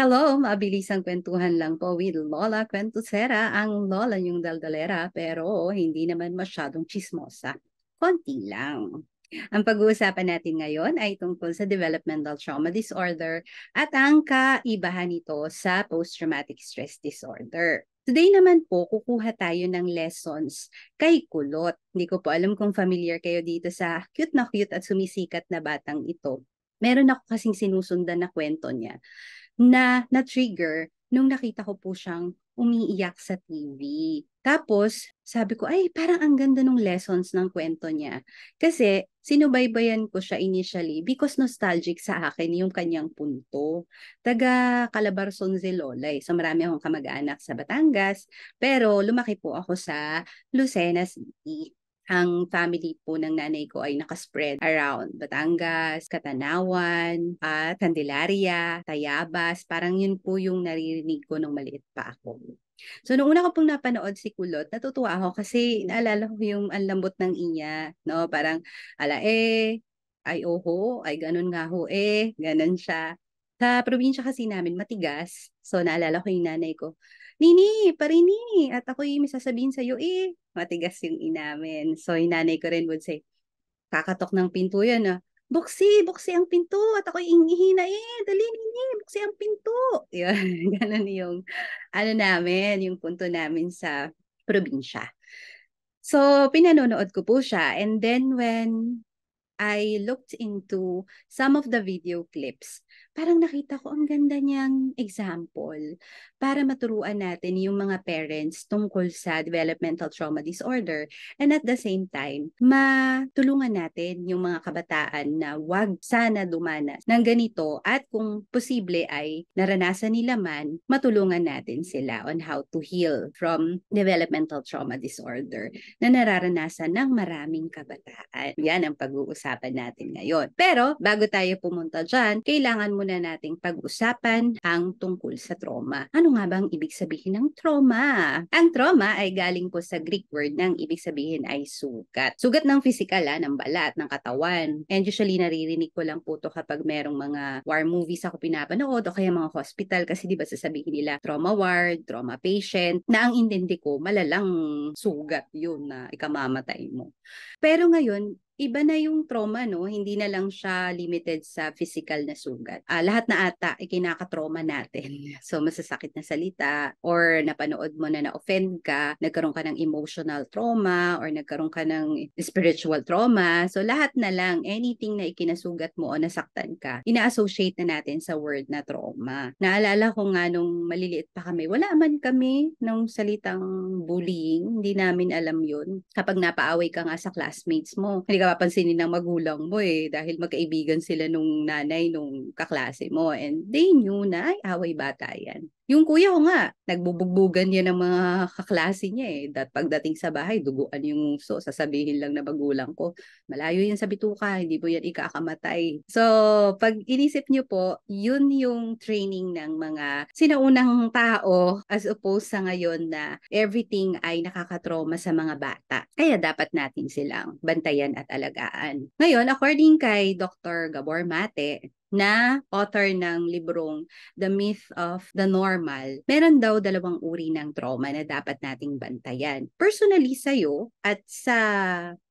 Hello, mabilisang kwentuhan lang po with Lola Kwentusera, ang Lola yung daldalera pero hindi naman masyadong chismosa. Konti lang. Ang pag-uusapan natin ngayon ay tungkol sa developmental trauma disorder at ang kaibahan nito sa post-traumatic stress disorder. Today naman po, kukuha tayo ng lessons kay Kulot. Hindi ko po alam kung familiar kayo dito sa cute na cute at sumisikat na batang ito. Meron ako kasing sinusundan na kwento niya na na-trigger nung nakita ko po siyang umiiyak sa TV. Tapos, sabi ko, ay, parang ang ganda nung lessons ng kwento niya. Kasi, sinubaybayan ko siya initially because nostalgic sa akin yung kanyang punto. Taga Calabarzon Zelolay. Eh. So, marami akong kamag-anak sa Batangas. Pero, lumaki po ako sa Lucena City ang family po ng nanay ko ay nakaspread around Batangas, Katanawan, at Candelaria, Tayabas. Parang yun po yung naririnig ko nung maliit pa ako. So, nung una ko pong napanood si Kulot, natutuwa ako kasi naalala ko yung ang lambot ng inya, no? Parang, ala eh, ay oho, ay ganun nga ho eh, ganun siya. Sa probinsya kasi namin, matigas. So, naalala ko yung nanay ko, Nini, parini, at ako yung may sasabihin sa'yo, eh, matigas yung inamin. So, yung nanay ko rin would say, kakatok ng pinto yan, ah. Buksi, buksi ang pinto. At ako'y inihina eh. Dali, nini, buksi ang pinto. Yun, ganun yung, ano namin, yung punto namin sa probinsya. So, pinanonood ko po siya. And then when I looked into some of the video clips, parang nakita ko ang ganda niyang example para maturuan natin yung mga parents tungkol sa developmental trauma disorder and at the same time, matulungan natin yung mga kabataan na wag sana dumanas ng ganito at kung posible ay naranasan nila man, matulungan natin sila on how to heal from developmental trauma disorder na nararanasan ng maraming kabataan. Yan ang pag-uusapan natin ngayon. Pero bago tayo pumunta dyan, kailangan mo muna nating pag-usapan ang tungkol sa trauma. Ano nga bang ibig sabihin ng trauma? Ang trauma ay galing po sa Greek word ng ibig sabihin ay sugat. Sugat ng physical, ah, ng balat, ng katawan. And usually naririnig ko lang po to kapag merong mga war movies ako pinapanood o kaya mga hospital kasi di ba sasabihin nila trauma ward, trauma patient, na ang intindi ko malalang sugat yun na ikamamatay mo. Pero ngayon, iba na yung trauma, no? Hindi na lang siya limited sa physical na sugat. Uh, lahat na ata ay kinakatrauma natin. So, masasakit na salita or napanood mo na na-offend ka, nagkaroon ka ng emotional trauma or nagkaroon ka ng spiritual trauma. So, lahat na lang, anything na ikinasugat mo o nasaktan ka, ina-associate na natin sa word na trauma. Naalala ko nga nung maliliit pa kami, wala man kami ng salitang bullying. Hindi namin alam yun. Kapag napaaway ka nga sa classmates mo, hindi ka papansinin ng magulang mo eh dahil magkaibigan sila nung nanay nung kaklase mo and they knew na ay away bata yan. Yung kuya ko nga, nagbubugbugan niya ng mga kaklase niya eh. Dat pagdating sa bahay, duguan yung so Sasabihin lang na magulang ko, malayo yan sa bituka, hindi po yan ikakamatay. So, pag inisip niyo po, yun yung training ng mga sinaunang tao as opposed sa ngayon na everything ay nakakatrauma sa mga bata. Kaya dapat natin silang bantayan at alagaan. Ngayon, according kay Dr. Gabor Mate, na author ng librong The Myth of the Normal, meron daw dalawang uri ng trauma na dapat nating bantayan. Personally sa'yo at sa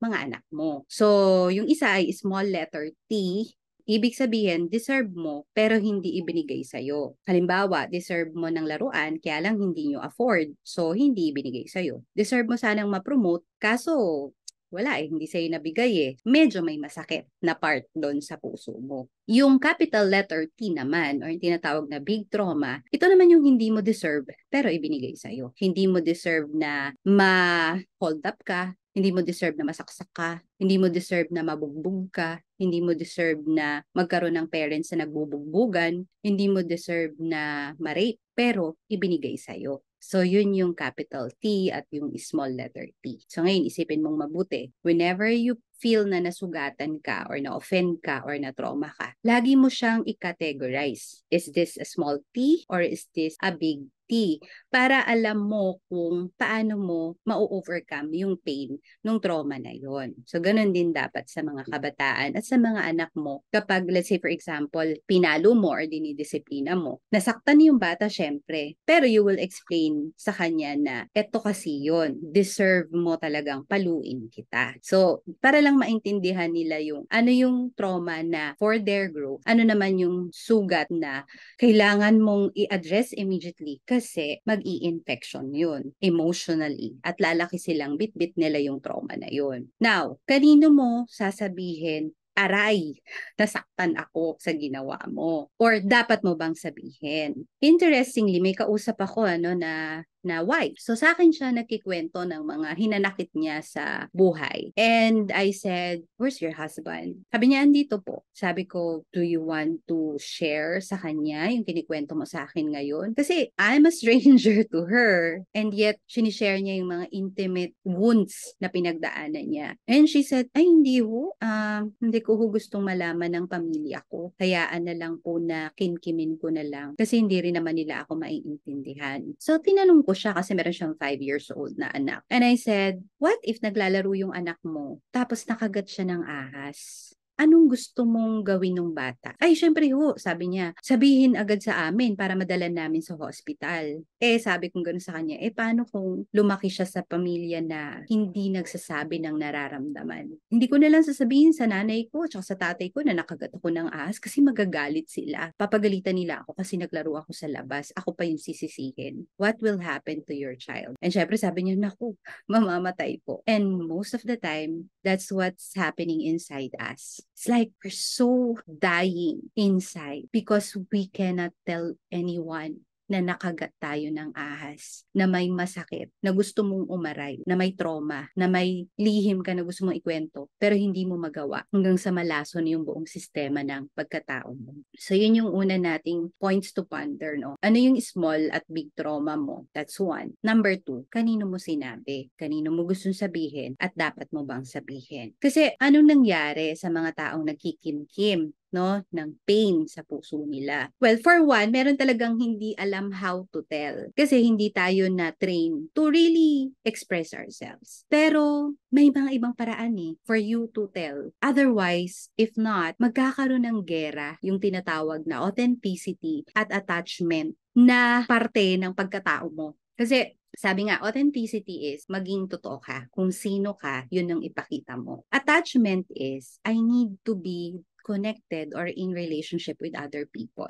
mga anak mo. So, yung isa ay small letter T, Ibig sabihin, deserve mo pero hindi ibinigay sa'yo. Halimbawa, deserve mo ng laruan kaya lang hindi nyo afford so hindi ibinigay sa'yo. Deserve mo sanang ma-promote kaso wala eh, hindi sa'yo nabigay eh. Medyo may masakit na part doon sa puso mo. Yung capital letter T naman, or yung tinatawag na big trauma, ito naman yung hindi mo deserve, pero ibinigay sa'yo. Hindi mo deserve na ma-hold up ka, hindi mo deserve na masaksak ka, hindi mo deserve na mabugbog ka, hindi mo deserve na magkaroon ng parents na nagbubugbugan, hindi mo deserve na ma-rape, pero ibinigay sa'yo. So, yun yung capital T at yung small letter T. So, ngayon, isipin mong mabuti. Whenever you feel na nasugatan ka or na-offend ka or na-trauma ka, lagi mo siyang i-categorize. Is this a small t or is this a big therapy para alam mo kung paano mo ma-overcome yung pain nung trauma na yon. So, ganun din dapat sa mga kabataan at sa mga anak mo kapag, let's say for example, pinalo mo or dinidisiplina mo. Nasaktan yung bata, syempre. Pero you will explain sa kanya na eto kasi yon deserve mo talagang paluin kita. So, para lang maintindihan nila yung ano yung trauma na for their growth, ano naman yung sugat na kailangan mong i-address immediately kasi kasi mag infection yun emotionally at lalaki silang bitbit nila yung trauma na yun. Now, kanino mo sasabihin aray, nasaktan ako sa ginawa mo? Or dapat mo bang sabihin? Interestingly, may kausap ako ano, na na wife. So sa akin siya nagkikwento ng mga hinanakit niya sa buhay. And I said, where's your husband? Sabi niya, andito po. Sabi ko, do you want to share sa kanya yung kinikwento mo sa akin ngayon? Kasi I'm a stranger to her. And yet, sinishare niya yung mga intimate wounds na pinagdaanan niya. And she said, ay hindi ho. Um, hindi ko ho gustong malaman ng pamilya ko. Hayaan na lang po na kinkimin ko na lang. Kasi hindi rin naman nila ako maiintindihan. So tinanong ko siya kasi meron siyang 5 years old na anak. And I said, what if naglalaro yung anak mo tapos nakagat siya ng ahas? anong gusto mong gawin ng bata? Ay, syempre ho, sabi niya, sabihin agad sa amin para madala namin sa hospital. Eh, sabi kong gano'n sa kanya, eh, paano kung lumaki siya sa pamilya na hindi nagsasabi ng nararamdaman? Hindi ko na lang sasabihin sa nanay ko at sa tatay ko na nakagat ako ng ahas kasi magagalit sila. Papagalitan nila ako kasi naglaro ako sa labas. Ako pa yung sisisihin. What will happen to your child? And syempre, sabi niya, naku, mamamatay po. And most of the time, that's what's happening inside us. It's like we're so dying inside because we cannot tell anyone na nakagat tayo ng ahas, na may masakit, na gusto mong umaray, na may trauma, na may lihim ka na gusto mong ikwento, pero hindi mo magawa hanggang sa malason yung buong sistema ng pagkatao mo. So yun yung una nating points to ponder, no? Ano yung small at big trauma mo? That's one. Number two, kanino mo sinabi? Kanino mo gustong sabihin? At dapat mo bang sabihin? Kasi anong nangyari sa mga taong nagkikimkim no, ng pain sa puso nila. Well, for one, meron talagang hindi alam how to tell kasi hindi tayo na-train to really express ourselves. Pero may mga ibang paraan eh for you to tell. Otherwise, if not, magkakaroon ng gera yung tinatawag na authenticity at attachment na parte ng pagkatao mo. Kasi sabi nga, authenticity is maging totoo ka. Kung sino ka, yun ang ipakita mo. Attachment is, I need to be connected or in relationship with other people.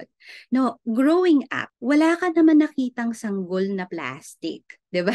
No, growing up, wala ka naman nakitang sanggol na plastic. 'di ba?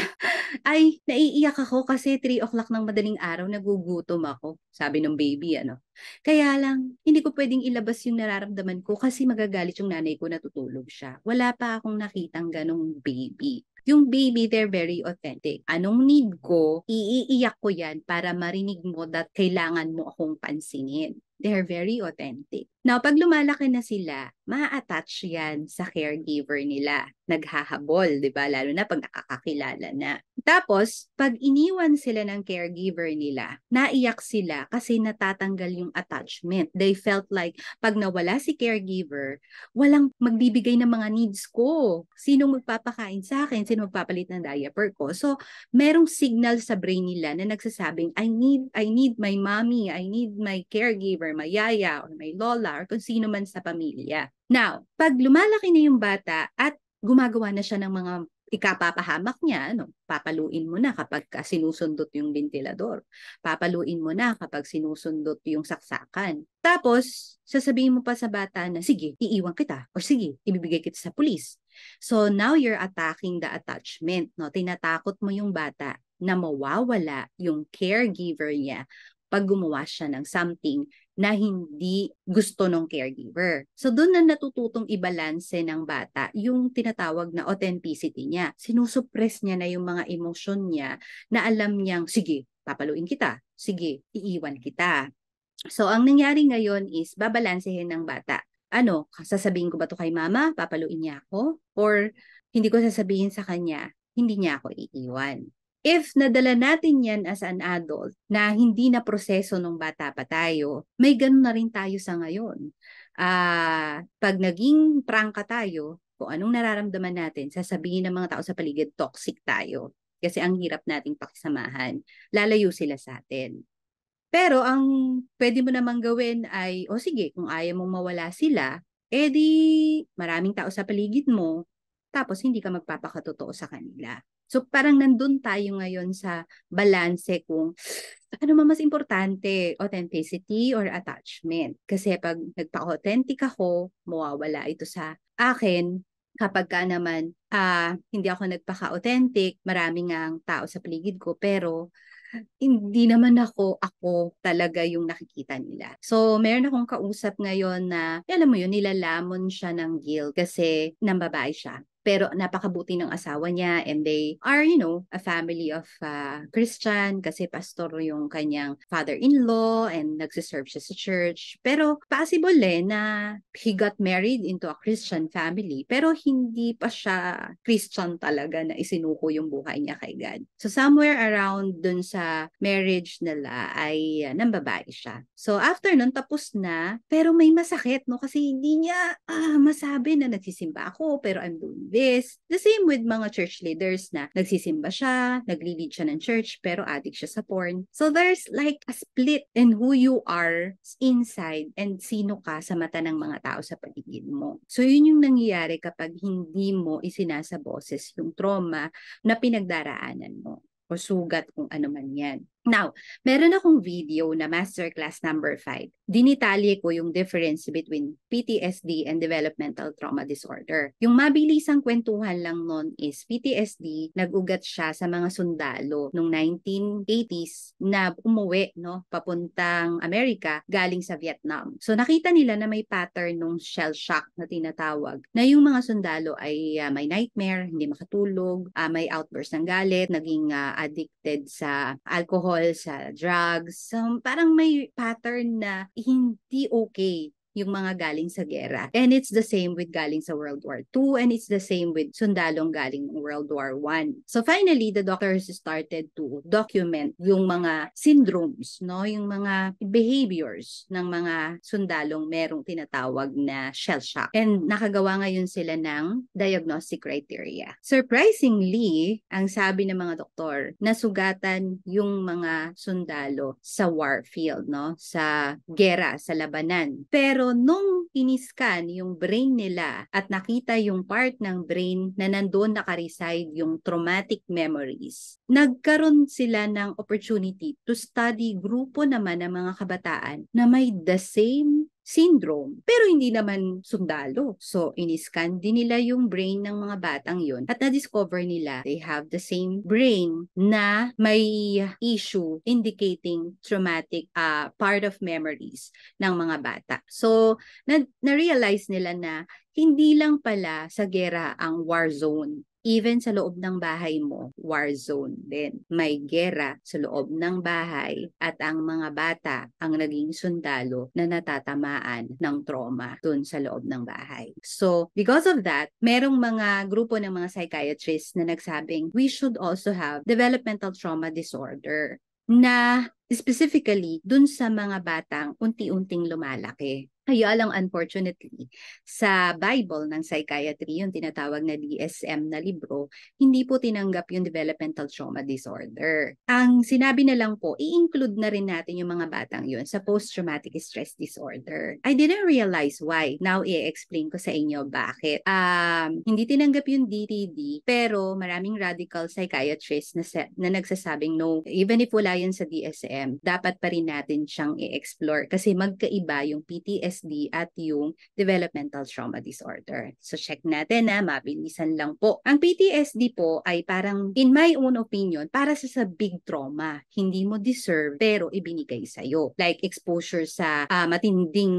Ay, naiiyak ako kasi 3 o'clock ng madaling araw nagugutom ako, sabi ng baby ano. Kaya lang, hindi ko pwedeng ilabas yung nararamdaman ko kasi magagalit yung nanay ko natutulog siya. Wala pa akong nakitang ganong baby. Yung baby, they're very authentic. Anong need ko, iiiyak ko yan para marinig mo that kailangan mo akong pansinin. They're very authentic. Now, pag lumalaki na sila, ma-attach yan sa caregiver nila. Naghahabol, di ba? Lalo na pag nakakakilala na. Tapos, pag iniwan sila ng caregiver nila, naiyak sila kasi natatanggal yung attachment. They felt like, pag nawala si caregiver, walang magbibigay ng mga needs ko. Sinong magpapakain sa akin? Sinong magpapalit ng diaper ko? So, merong signal sa brain nila na nagsasabing, I need, I need my mommy, I need my caregiver, my yaya, or my lola, or kung sino man sa pamilya. Now, pag lumalaki na yung bata at gumagawa na siya ng mga ikapapahamak niya, no? papaluin mo na kapag sinusundot yung ventilador. Papaluin mo na kapag sinusundot yung saksakan. Tapos, sasabihin mo pa sa bata na, sige, iiwan kita. Or sige, ibibigay kita sa pulis. So now you're attacking the attachment. No? Tinatakot mo yung bata na mawawala yung caregiver niya pag gumawa siya ng something na hindi gusto ng caregiver. So doon na natututong ibalanse ng bata yung tinatawag na authenticity niya. Sinusuppress niya na yung mga emosyon niya na alam niyang, sige, papaluin kita. Sige, iiwan kita. So ang nangyari ngayon is babalansehin ng bata. Ano, sasabihin ko ba to kay mama? Papaluin niya ako? Or hindi ko sasabihin sa kanya, hindi niya ako iiwan. If nadala natin yan as an adult na hindi na proseso nung bata pa tayo, may ganun na rin tayo sa ngayon. Uh, pag naging prangka tayo, kung anong nararamdaman natin, sasabihin ng mga tao sa paligid, toxic tayo. Kasi ang hirap nating pakisamahan. Lalayo sila sa atin. Pero ang pwede mo namang gawin ay, o oh, sige, kung ayaw mong mawala sila, edi maraming tao sa paligid mo, tapos hindi ka magpapakatotoo sa kanila. So parang nandun tayo ngayon sa balanse kung ano man mas importante, authenticity or attachment. Kasi pag nagpa-authentic ako, mawawala ito sa akin. Kapag ka naman uh, hindi ako nagpaka-authentic, maraming ang tao sa paligid ko, pero hindi naman ako ako talaga yung nakikita nila. So, meron akong kausap ngayon na, alam mo yun, nilalamon siya ng guilt kasi nambabae siya pero napakabuti ng asawa niya and they are you know a family of uh, Christian kasi pastor yung kanyang father-in-law and nagsiserve siya sa church pero possible eh na he got married into a Christian family pero hindi pa siya Christian talaga na isinuko yung buhay niya kay God so somewhere around dun sa marriage nila ay uh, nambabae siya so after nun tapos na pero may masakit no kasi hindi niya ah, masabi na nagsisimba ako pero I'm doing this. The same with mga church leaders na nagsisimba siya, naglilid siya ng church, pero addict siya sa porn. So there's like a split in who you are inside and sino ka sa mata ng mga tao sa paligid mo. So yun yung nangyayari kapag hindi mo isinasa boses yung trauma na pinagdaraanan mo o sugat kung ano man yan. Now, meron akong video na masterclass number 5. Dinitalye ko yung difference between PTSD and developmental trauma disorder. Yung mabilisang kwentuhan lang nun is PTSD, nag-ugat siya sa mga sundalo noong 1980s na umuwi no, papuntang Amerika galing sa Vietnam. So nakita nila na may pattern ng shell shock na tinatawag na yung mga sundalo ay uh, may nightmare, hindi makatulog, uh, may outburst ng galit, naging uh, addicted sa alcohol, alcohol, sa drugs, So, parang may pattern na hindi okay yung mga galing sa gera. And it's the same with galing sa World War II and it's the same with sundalong galing World War I. So finally, the doctors started to document yung mga syndromes, no? yung mga behaviors ng mga sundalong merong tinatawag na shell shock. And nakagawa ngayon sila ng diagnostic criteria. Surprisingly, ang sabi ng mga doktor, nasugatan yung mga sundalo sa war field, no? sa gera, sa labanan. Pero pero nung tiniskan yung brain nila at nakita yung part ng brain na nandoon nakareside yung traumatic memories, nagkaroon sila ng opportunity to study grupo naman ng mga kabataan na may the same syndrome. Pero hindi naman sundalo. So, iniscan din nila yung brain ng mga batang yon at na-discover nila they have the same brain na may issue indicating traumatic uh, part of memories ng mga bata. So, na- na-realize nila na hindi lang pala sa gera ang war zone even sa loob ng bahay mo, war zone din. May gera sa loob ng bahay at ang mga bata ang naging sundalo na natatamaan ng trauma dun sa loob ng bahay. So, because of that, merong mga grupo ng mga psychiatrists na nagsabing we should also have developmental trauma disorder na specifically dun sa mga batang unti-unting lumalaki. Kaya lang unfortunately, sa Bible ng psychiatry, yung tinatawag na DSM na libro, hindi po tinanggap yung developmental trauma disorder. Ang sinabi na lang po, i-include na rin natin yung mga batang yun sa post-traumatic stress disorder. I didn't realize why. Now, i-explain ko sa inyo bakit. Um, hindi tinanggap yung DTD, pero maraming radical psychiatrists na, sa- na nagsasabing no, even if wala yan sa DSM, dapat pa rin natin siyang i-explore kasi magkaiba yung PTSD PTSD at yung developmental trauma disorder. So check natin na mabilisan lang po. Ang PTSD po ay parang in my own opinion, para sa sa big trauma, hindi mo deserve pero ibinigay sa'yo. Like exposure sa uh, matinding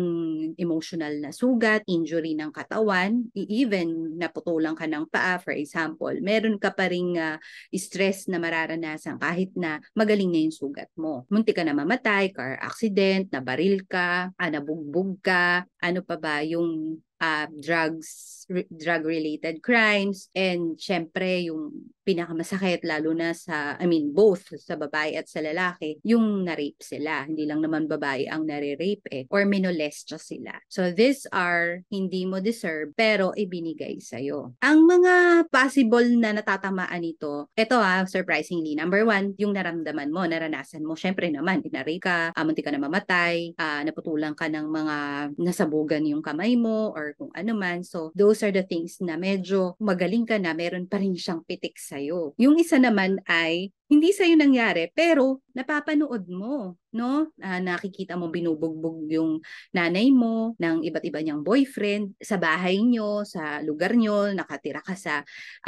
emotional na sugat, injury ng katawan, e-, even naputulan ka ng paa for example, meron ka pa ring uh, stress na mararanasan kahit na magaling na yung sugat mo. Munti ka na mamatay, car accident, nabaril ka, ah, nabugbog pagka ano pa ba yung uh, drugs drug related crimes and syempre yung pinakamasakit lalo na sa, I mean, both sa babae at sa lalaki, yung na-rape sila. Hindi lang naman babae ang nare-rape eh, or minolestya sila. So these are hindi mo deserve pero ibinigay sa iyo Ang mga possible na natatamaan nito, ito ah, surprisingly, number one, yung naramdaman mo, naranasan mo, syempre naman, na-rape ka, ah, munti ka na mamatay, ah, naputulan ka ng mga nasabugan yung kamay mo or kung ano man. So those are the things na medyo magaling ka na, meron pa rin siyang pitik sa sa'yo. Yung isa naman ay hindi sa nangyari pero napapanood mo no uh, nakikita mo binubugbog yung nanay mo ng iba't iba niyang boyfriend sa bahay niyo sa lugar niyo nakatira ka sa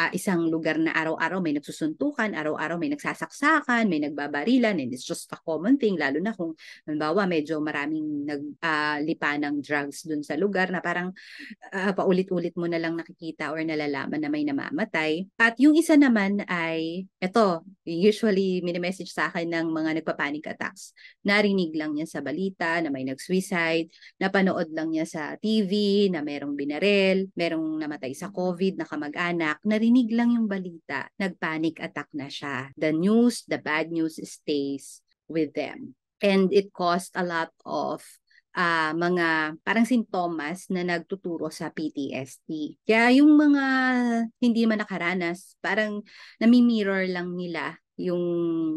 uh, isang lugar na araw-araw may nagsusuntukan araw-araw may nagsasaksakan may nagbabarilan and it's just a common thing lalo na kung halimbawa medyo maraming naglipa ah, uh, ng drugs dun sa lugar na parang uh, paulit-ulit mo na lang nakikita or nalalaman na may namamatay at yung isa naman ay eto usually minimessage sa akin ng mga nagpa-panic attacks. Narinig lang niya sa balita na may nag-suicide, napanood lang niya sa TV na merong binarel, merong namatay sa COVID na kamag-anak, narinig lang yung balita, nag-panic attack na siya. The news, the bad news stays with them. And it caused a lot of uh, mga parang sintomas na nagtuturo sa PTSD. Kaya yung mga hindi man nakaranas, parang nami-mirror lang nila yung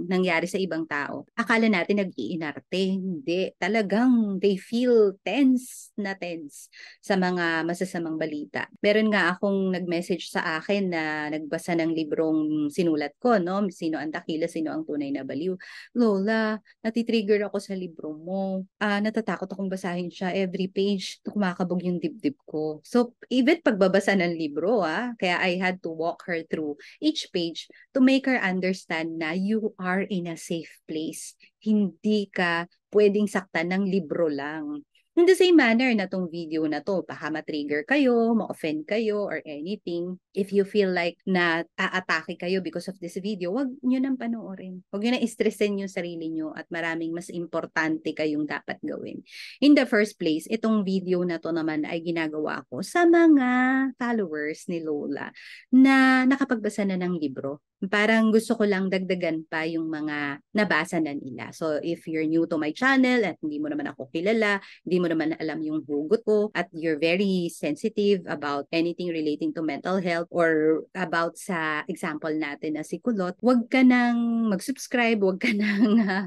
nangyari sa ibang tao. Akala natin nag-iinarte, hindi. Talagang they feel tense na tense sa mga masasamang balita. Meron nga akong nag-message sa akin na nagbasa ng librong sinulat ko, no? Sino ang dakila, sino ang tunay na baliw. Lola, natitrigger ako sa libro mo. Ah, natatakot akong basahin siya every page. Kumakabog yung dibdib ko. So, even pagbabasa ng libro, ah, kaya I had to walk her through each page to make her understand alam na you are in a safe place. Hindi ka pwedeng saktan ng libro lang. In the same manner na tong video na to, baka matrigger kayo, ma-offend kayo, or anything. If you feel like na aatake kayo because of this video, wag nyo nang panoorin. Huwag nyo nang istresin yung sarili nyo at maraming mas importante kayong dapat gawin. In the first place, itong video na to naman ay ginagawa ko sa mga followers ni Lola na nakapagbasa na ng libro parang gusto ko lang dagdagan pa yung mga nabasa na nila. So if you're new to my channel at hindi mo naman ako kilala, hindi mo naman alam yung hugot ko at you're very sensitive about anything relating to mental health or about sa example natin na si Kulot, wag ka nang mag-subscribe, wag ka nang uh,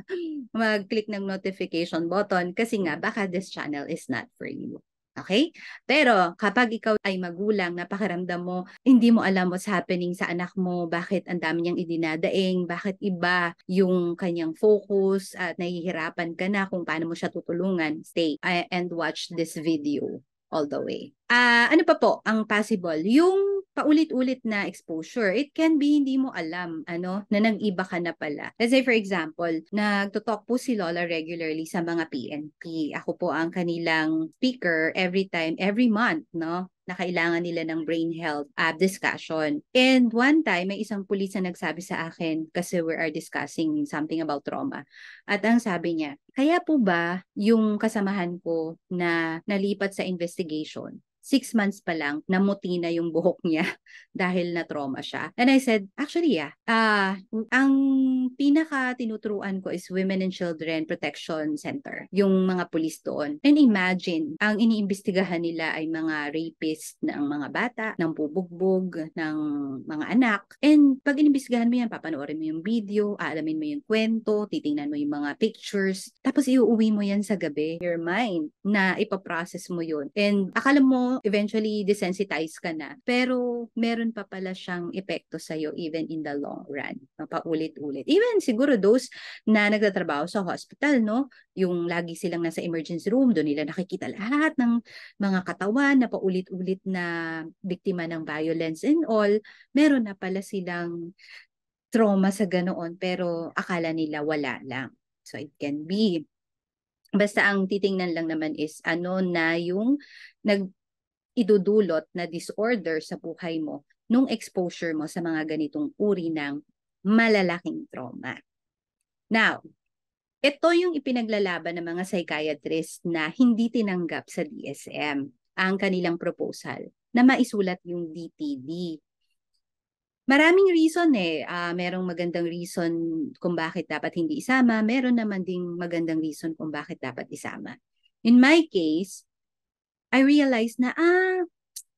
mag-click ng notification button kasi nga mm. baka this channel is not for you. Okay? Pero kapag ikaw ay magulang, napakiramdam mo, hindi mo alam what's happening sa anak mo, bakit ang dami niyang idinadaing, bakit iba yung kanyang focus at nahihirapan ka na kung paano mo siya tutulungan, stay and watch this video all the way. Ah, uh, ano pa po ang possible? Yung paulit-ulit na exposure, it can be hindi mo alam ano na nag-iba ka na pala. Let's say for example, nagto-talk po si Lola regularly sa mga PNP. Ako po ang kanilang speaker every time, every month, no? na kailangan nila ng brain health uh, discussion. And one time, may isang pulis na nagsabi sa akin kasi we are discussing something about trauma. At ang sabi niya, kaya po ba yung kasamahan ko na nalipat sa investigation, six months pa lang, namuti na yung buhok niya dahil na-trauma siya. And I said, actually, yeah, uh, ang pinaka tinuturuan ko is Women and Children Protection Center, yung mga pulis doon. And imagine, ang iniimbestigahan nila ay mga rapist ng mga bata, ng bubugbog, ng mga anak. And pag inimbestigahan mo yan, papanoorin mo yung video, aalamin mo yung kwento, titingnan mo yung mga pictures, tapos iuuwi mo yan sa gabi, your mind, na ipaprocess mo yun. And akala mo eventually desensitize ka na. Pero meron pa pala siyang epekto sa'yo even in the long run. Paulit-ulit. Even siguro those na nagtatrabaho sa hospital, no? Yung lagi silang nasa emergency room, doon nila nakikita lahat ng mga katawan na paulit-ulit na biktima ng violence and all. Meron na pala silang trauma sa ganoon pero akala nila wala lang. So it can be. Basta ang titingnan lang naman is ano na yung nag idudulot na disorder sa buhay mo nung exposure mo sa mga ganitong uri ng malalaking trauma. Now, ito yung ipinaglalaban ng mga psychiatrist na hindi tinanggap sa DSM ang kanilang proposal na maisulat yung DTD Maraming reason eh. Uh, merong magandang reason kung bakit dapat hindi isama. Meron naman ding magandang reason kung bakit dapat isama. In my case, I realized na, ah,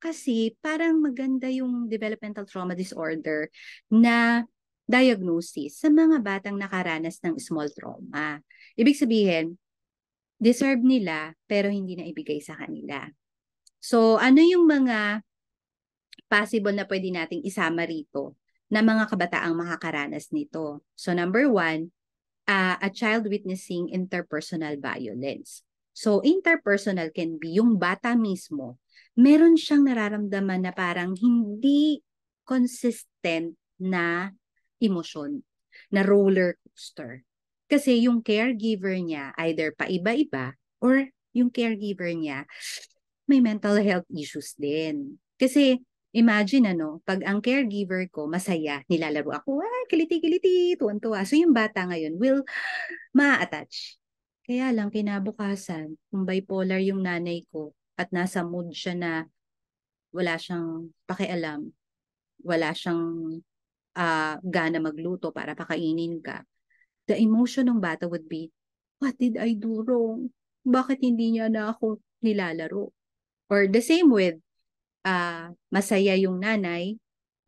kasi parang maganda yung developmental trauma disorder na diagnosis sa mga batang nakaranas ng small trauma. Ibig sabihin, deserve nila pero hindi na ibigay sa kanila. So, ano yung mga possible na pwede nating isama rito na mga kabataang makakaranas nito? So, number one, uh, a child witnessing interpersonal violence. So interpersonal can be yung bata mismo, meron siyang nararamdaman na parang hindi consistent na emosyon, na roller coaster. Kasi yung caregiver niya either paiba-iba or yung caregiver niya may mental health issues din. Kasi imagine ano, pag ang caregiver ko masaya, nilalaro ako, ay, ah, kiliti-kiliti, tuwan-tuwa. So yung bata ngayon will ma-attach. Kaya lang kinabukasan, kung bipolar yung nanay ko at nasa mood siya na wala siyang pakialam, wala siyang uh, gana magluto para pakainin ka, the emotion ng bata would be, what did I do wrong? Bakit hindi niya na ako nilalaro? Or the same with, uh, masaya yung nanay,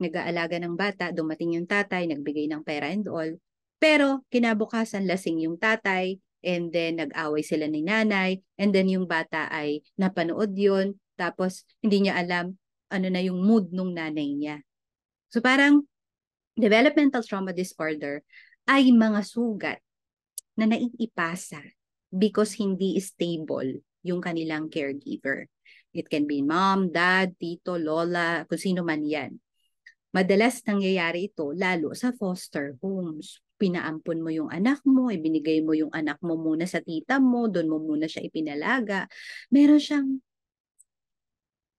nag-aalaga ng bata, dumating yung tatay, nagbigay ng pera and all, pero kinabukasan lasing yung tatay, and then nag-away sila ni nanay, and then yung bata ay napanood yon tapos hindi niya alam ano na yung mood nung nanay niya. So parang developmental trauma disorder ay mga sugat na naiipasa because hindi stable yung kanilang caregiver. It can be mom, dad, tito, lola, kung sino man yan. Madalas nangyayari ito lalo sa foster homes pinaampon mo yung anak mo, ibinigay mo yung anak mo muna sa tita mo, doon mo muna siya ipinalaga. Meron siyang,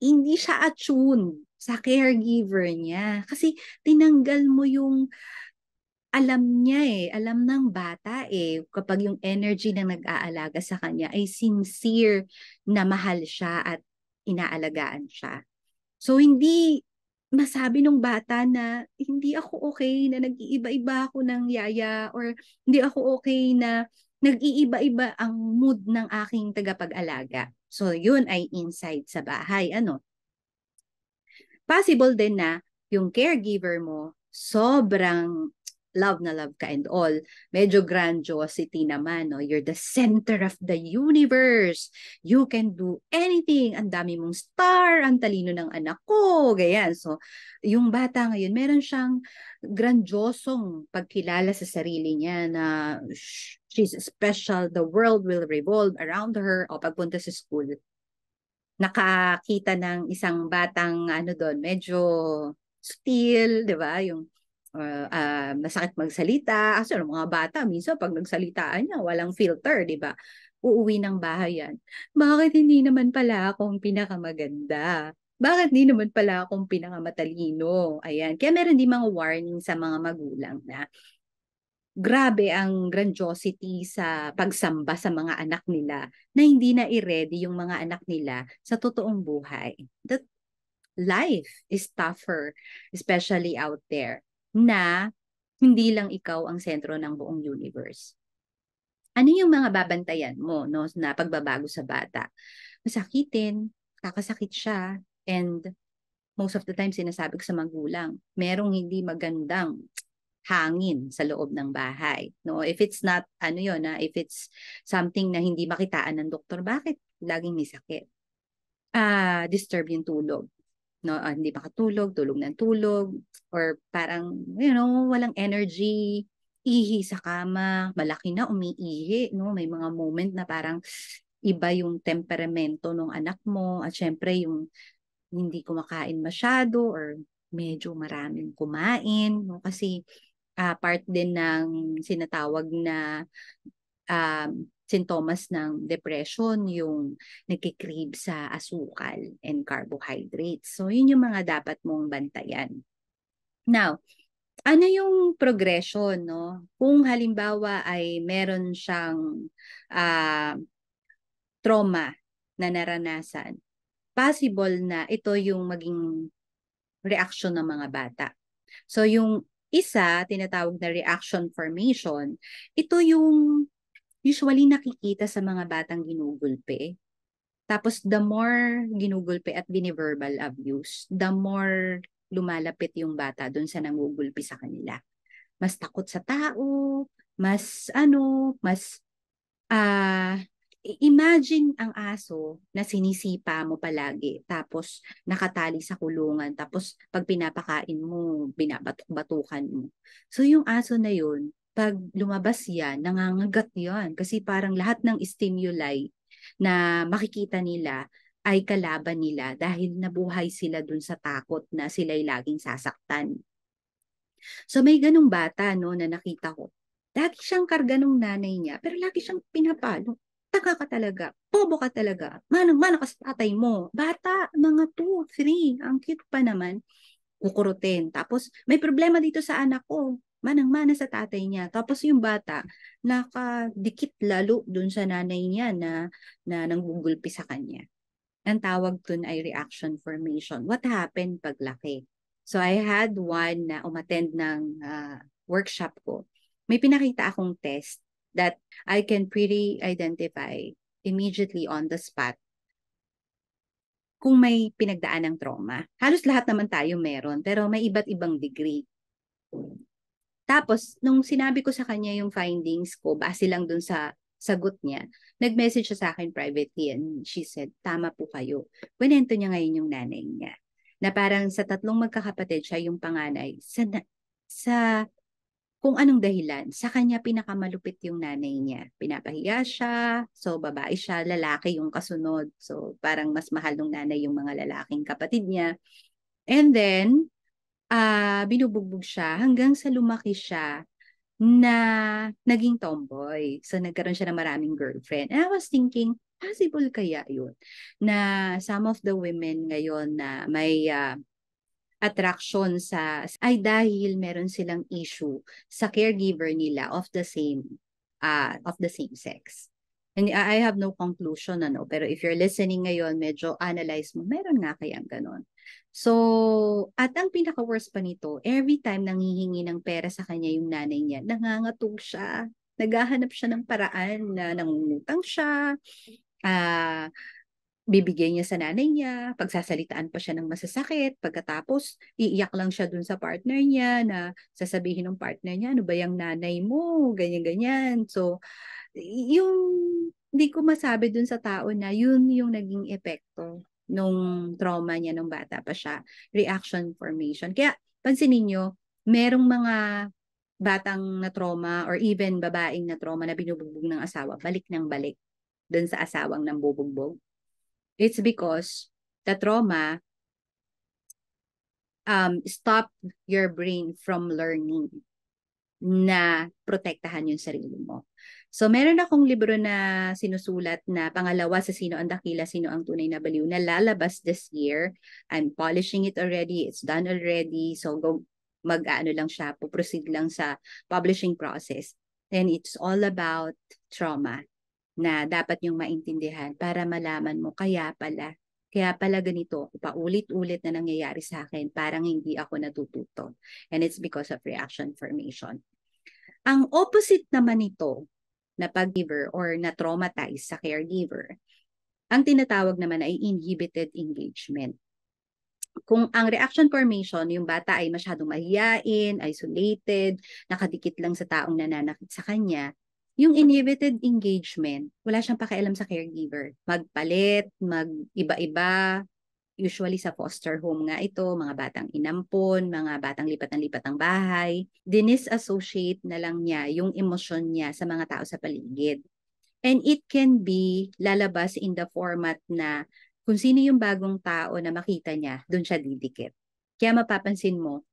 hindi siya attuned sa caregiver niya. Kasi tinanggal mo yung alam niya eh, alam ng bata eh, kapag yung energy na nag-aalaga sa kanya ay sincere na mahal siya at inaalagaan siya. So hindi masabi nung bata na hindi ako okay na nag-iiba-iba ako ng yaya or hindi ako okay na nag-iiba-iba ang mood ng aking tagapag-alaga. So yun ay inside sa bahay. Ano? Possible din na yung caregiver mo sobrang love na love ka and all. Medyo grandiosity naman, no? You're the center of the universe. You can do anything. Ang dami mong star, ang talino ng anak ko, ganyan. So, yung bata ngayon, meron siyang grandiosong pagkilala sa sarili niya na she's special, the world will revolve around her o pagpunta sa school nakakita ng isang batang ano doon, medyo steel, 'di ba? Yung uh, ah, uh, ah, masakit magsalita. Aso, mga bata, minsan pag nagsalitaan niya, walang filter, di ba? Uuwi ng bahay yan. Bakit hindi naman pala akong pinakamaganda? Bakit hindi naman pala akong pinakamatalino? Ayan. Kaya meron din mga warning sa mga magulang na grabe ang grandiosity sa pagsamba sa mga anak nila na hindi na i-ready yung mga anak nila sa totoong buhay. That life is tougher, especially out there na hindi lang ikaw ang sentro ng buong universe. Ano yung mga babantayan mo no, na pagbabago sa bata? Masakitin, kakasakit siya, and most of the time sinasabi ko sa magulang, merong hindi magandang hangin sa loob ng bahay. No, if it's not ano 'yon, na ah, if it's something na hindi makitaan ng doktor, bakit laging may sakit? Ah, uh, disturb yung tulog no uh, hindi katulog, tulog ng tulog or parang you know walang energy ihi sa kama malaki na umiihi no may mga moment na parang iba yung temperamento ng anak mo at syempre yung hindi kumakain masyado or medyo maraming kumain no kasi uh, part din ng sinatawag na um, sintomas ng depression, yung nagkikrib sa asukal and carbohydrates. So, yun yung mga dapat mong bantayan. Now, ano yung progression, no? Kung halimbawa ay meron siyang uh, trauma na naranasan, possible na ito yung maging reaction ng mga bata. So yung isa, tinatawag na reaction formation, ito yung usually nakikita sa mga batang ginugulpe. Tapos the more ginugulpe at biniverbal abuse, the more lumalapit yung bata doon sa nangugulpi sa kanila. Mas takot sa tao, mas ano, mas uh, imagine ang aso na sinisipa mo palagi tapos nakatali sa kulungan tapos pag pinapakain mo binabatok-batukan mo so yung aso na yun pag lumabas yan, nangangagat yon Kasi parang lahat ng stimuli na makikita nila ay kalaban nila dahil nabuhay sila dun sa takot na sila'y laging sasaktan. So may ganong bata no na nakita ko. Lagi siyang karga ng nanay niya, pero lagi siyang pinapalo. Taka ka talaga, pobo ka talaga, manang-mana ka tatay mo. Bata, mga 2, 3, ang cute pa naman kukurutin. Tapos, may problema dito sa anak ko manang-mana sa tatay niya. Tapos yung bata, nakadikit lalo dun sa nanay niya na, na nanggugulpi sa kanya. Ang tawag dun ay reaction formation. What happened paglaki? So I had one na umattend ng uh, workshop ko. May pinakita akong test that I can pretty identify immediately on the spot kung may pinagdaan ng trauma. Halos lahat naman tayo meron, pero may iba't ibang degree. Tapos, nung sinabi ko sa kanya yung findings ko, base lang dun sa sagot niya, nag-message siya sa akin privately and she said, tama po kayo. Kwento niya ngayon yung nanay niya. Na parang sa tatlong magkakapatid siya, yung panganay, sa, sa kung anong dahilan, sa kanya pinakamalupit yung nanay niya. Pinapahiya siya, so babae siya, lalaki yung kasunod. So parang mas mahal ng nanay yung mga lalaking kapatid niya. And then, ah, binubugbog siya hanggang sa lumaki siya na naging tomboy. So nagkaroon siya ng maraming girlfriend. And I was thinking, possible kaya yun? Na some of the women ngayon na may uh, attraction sa ay dahil meron silang issue sa caregiver nila of the same uh, of the same sex. And I have no conclusion ano, pero if you're listening ngayon, medyo analyze mo, meron nga kayang ganun. So, at ang pinaka-worst pa nito, every time nanghihingi ng pera sa kanya yung nanay niya, nangangatog siya. Naghahanap siya ng paraan na nangungutang siya. Ah, uh, bibigyan niya sa nanay niya, pagsasalitaan pa siya ng masasakit, pagkatapos iiyak lang siya dun sa partner niya na sasabihin ng partner niya, ano ba yung nanay mo, ganyan-ganyan. So, yung hindi ko masabi dun sa tao na yun yung naging epekto nung trauma niya nung bata pa siya, reaction formation. Kaya pansinin niyo, merong mga batang na trauma or even babaeng na trauma na binubugbog ng asawa, balik ng balik doon sa asawang nang bubugbog. It's because the trauma um, stop your brain from learning na protektahan yung sarili mo. So meron akong libro na sinusulat na pangalawa sa Sino ang Dakila, Sino ang Tunay na Baliw na lalabas this year. I'm polishing it already. It's done already. So go, mag-ano lang siya, proceed lang sa publishing process. Then it's all about trauma na dapat yung maintindihan para malaman mo kaya pala. Kaya pala ganito, paulit-ulit na nangyayari sa akin, parang hindi ako natututo. And it's because of reaction formation. Ang opposite naman nito, na pag-giver or na-traumatize sa caregiver. Ang tinatawag naman ay inhibited engagement. Kung ang reaction formation, yung bata ay masyadong mahiyain, isolated, nakadikit lang sa taong nananakit sa kanya, yung inhibited engagement, wala siyang pakialam sa caregiver. Magpalit, mag iba-iba, Usually sa foster home nga ito, mga batang inampon, mga batang lipat lipat ang bahay. Dinis-associate na lang niya yung emosyon niya sa mga tao sa paligid. And it can be lalabas in the format na kung sino yung bagong tao na makita niya, doon siya didikit. Kaya mapapansin mo,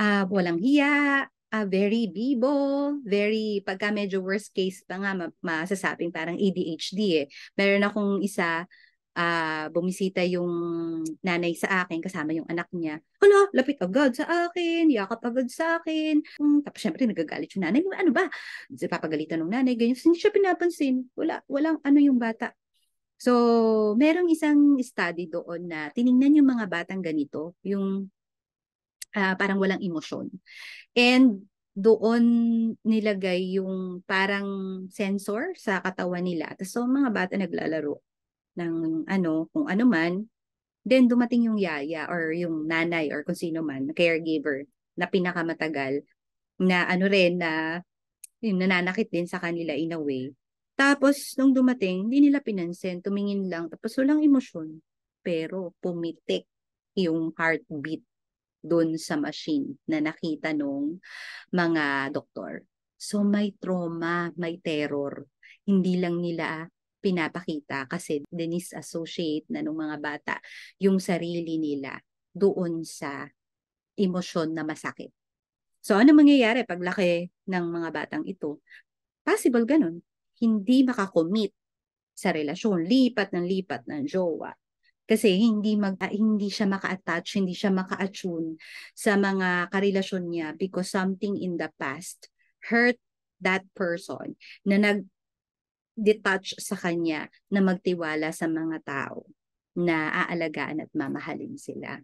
uh, walang hiya, uh, very bibo, very, pagka medyo worst case pa nga, masasabing parang ADHD eh. Meron akong isa uh, bumisita yung nanay sa akin kasama yung anak niya. Hala, lapit agad sa akin, yakap agad sa akin. Hmm, tapos syempre nagagalit yung nanay. Ano ba? Papagalitan ng nanay, ganyan. Hindi siya pinapansin. Wala, walang ano yung bata. So, merong isang study doon na tiningnan yung mga batang ganito, yung uh, parang walang emosyon. And doon nilagay yung parang sensor sa katawan nila. Tapos so, mga bata naglalaro ng ano, kung ano man, then dumating yung yaya or yung nanay or kung sino man, caregiver na pinakamatagal na ano rin na yun, nananakit din sa kanila in a way. Tapos, nung dumating, hindi nila pinansin, tumingin lang, tapos walang emosyon. Pero, pumitik yung heartbeat doon sa machine na nakita nung mga doktor. So, may trauma, may terror. Hindi lang nila pinapakita kasi dinis-associate na ng mga bata yung sarili nila doon sa emosyon na masakit. So ano mangyayari pag laki ng mga batang ito? Possible ganun. Hindi makakommit sa relasyon. Lipat ng lipat ng jowa. Kasi hindi mag ah, hindi siya maka-attach, hindi siya maka-attune sa mga karelasyon niya because something in the past hurt that person na nag detach sa kanya na magtiwala sa mga tao na aalagaan at mamahalin sila.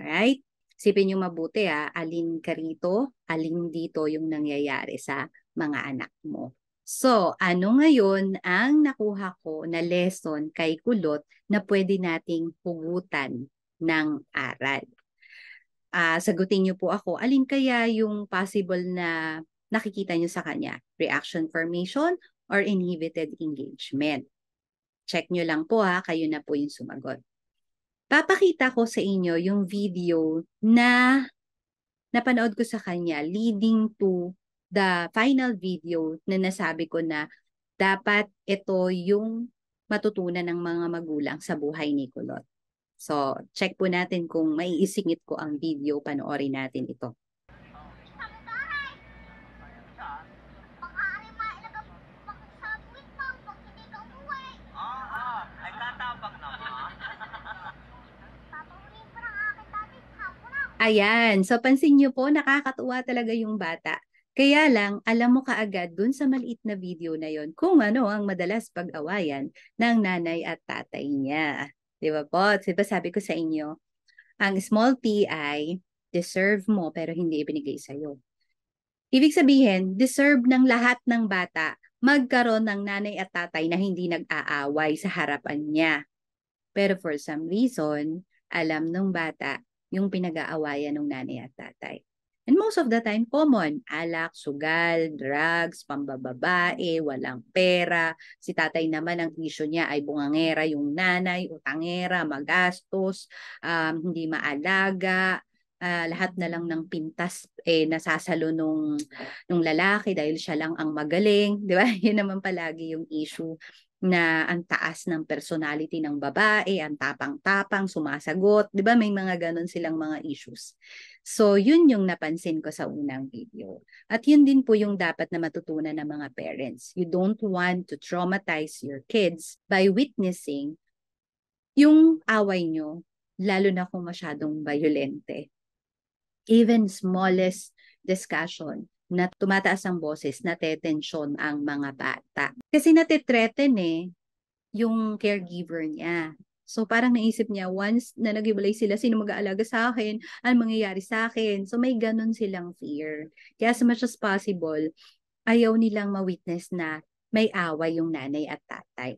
Alright? Sipin niyo mabuti ha, ah, alin ka rito, alin dito yung nangyayari sa mga anak mo. So, ano ngayon ang nakuha ko na lesson kay kulot na pwede nating hugutan ng aral? Uh, sagutin niyo po ako, alin kaya yung possible na nakikita niyo sa kanya? Reaction formation or inhibited engagement. Check nyo lang po ha, kayo na po yung sumagot. Papakita ko sa inyo yung video na napanood ko sa kanya leading to the final video na nasabi ko na dapat ito yung matutunan ng mga magulang sa buhay ni Kulot. So, check po natin kung maiisingit ko ang video, panoorin natin ito. Ayan. So pansin niyo po, nakakatuwa talaga yung bata. Kaya lang, alam mo kaagad dun sa maliit na video na yon kung ano ang madalas pag-awayan ng nanay at tatay niya. Di ba po? Di sabi ko sa inyo, ang small P ay deserve mo pero hindi ibinigay sa'yo. Ibig sabihin, deserve ng lahat ng bata magkaroon ng nanay at tatay na hindi nag-aaway sa harapan niya. Pero for some reason, alam ng bata yung pinag-aawayan ng nanay at tatay. And most of the time, common. Alak, sugal, drugs, pambababae, walang pera. Si tatay naman, ang issue niya ay bungangera yung nanay, utangera, magastos, um, hindi maalaga, uh, lahat na lang ng pintas eh nasasalo nung nung lalaki dahil siya lang ang magaling, 'di ba? Yun naman palagi yung issue na ang taas ng personality ng babae, ang tapang-tapang, sumasagot, 'di ba? May mga ganun silang mga issues. So, yun yung napansin ko sa unang video. At yun din po yung dapat na matutunan ng mga parents. You don't want to traumatize your kids by witnessing yung away nyo, lalo na kung masyadong violente. Even smallest discussion na tumataas ang boses, natetensyon ang mga bata. Kasi natetreaten eh, yung caregiver niya. So parang naisip niya, once na nagibalay sila, sino mag-aalaga sa akin? Ano mangyayari sa akin? So may ganun silang fear. Kaya as much as possible, ayaw nilang ma-witness na may away yung nanay at tatay.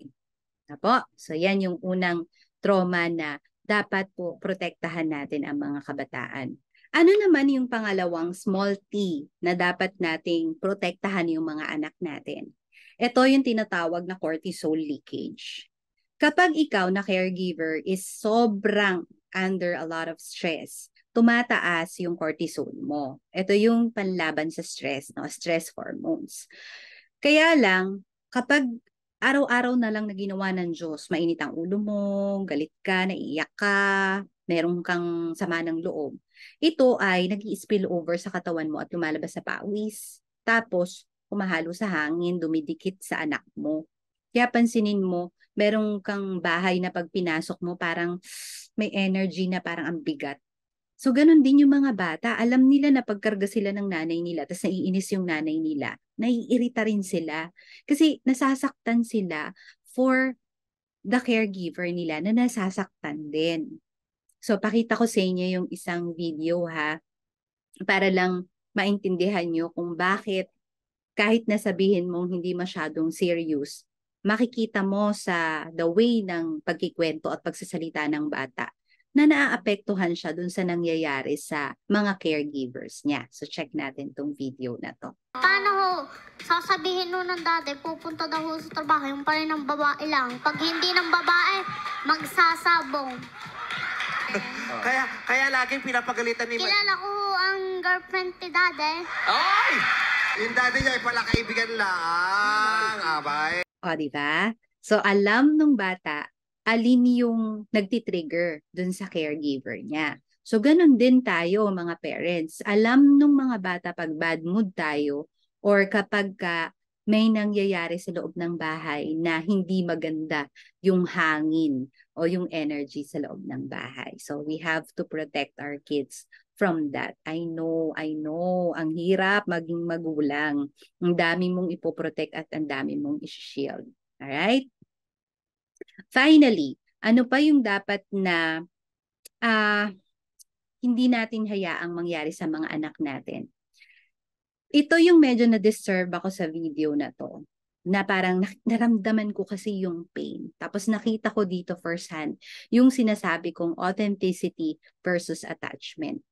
Apo? So yan yung unang trauma na dapat po protektahan natin ang mga kabataan. Ano naman yung pangalawang small t na dapat nating protektahan yung mga anak natin? Ito yung tinatawag na cortisol leakage. Kapag ikaw na caregiver is sobrang under a lot of stress, tumataas yung cortisol mo. Ito yung panlaban sa stress, no? stress hormones. Kaya lang, kapag araw-araw na lang na ginawa ng Diyos, mainit ang ulo mo, galit ka, naiiyak ka, meron kang sama ng loob, ito ay nag spill over sa katawan mo at lumalabas sa pawis. Tapos, kumahalo sa hangin, dumidikit sa anak mo. Kaya pansinin mo, meron kang bahay na pag pinasok mo, parang may energy na parang ang bigat. So, ganun din yung mga bata. Alam nila na pagkarga sila ng nanay nila, tapos naiinis yung nanay nila. Naiirita rin sila. Kasi nasasaktan sila for the caregiver nila na nasasaktan din. So pakita ko sa inyo yung isang video ha para lang maintindihan nyo kung bakit kahit na sabihin mong hindi masyadong serious, makikita mo sa the way ng pagkikwento at pagsasalita ng bata na naaapektuhan siya dun sa nangyayari sa mga caregivers niya. So check natin tong video na to. Paano ho? Sasabihin nun ng dati, pupunta daw sa trabaho yung pala ng babae lang. Pag hindi ng babae, magsasabong. kaya, kaya laging pinapagalitan ni... Ma- Kilala ko ang girlfriend ni daddy. Eh. Ay! Yung dati niya ay eh, pala kaibigan lang. Mm. Abay. O, di ba? So, alam nung bata, alin yung nagtitrigger dun sa caregiver niya. So, ganun din tayo, mga parents. Alam nung mga bata pag bad mood tayo or kapag ka may nangyayari sa loob ng bahay na hindi maganda yung hangin o yung energy sa loob ng bahay. So we have to protect our kids from that. I know, I know, ang hirap maging magulang. Ang dami mong ipoprotect at ang dami mong i-shield. Alright? Finally, ano pa yung dapat na uh, hindi natin hayaang mangyari sa mga anak natin? ito yung medyo na-disturb ako sa video na to na parang naramdaman ko kasi yung pain. Tapos nakita ko dito firsthand yung sinasabi kong authenticity versus attachment.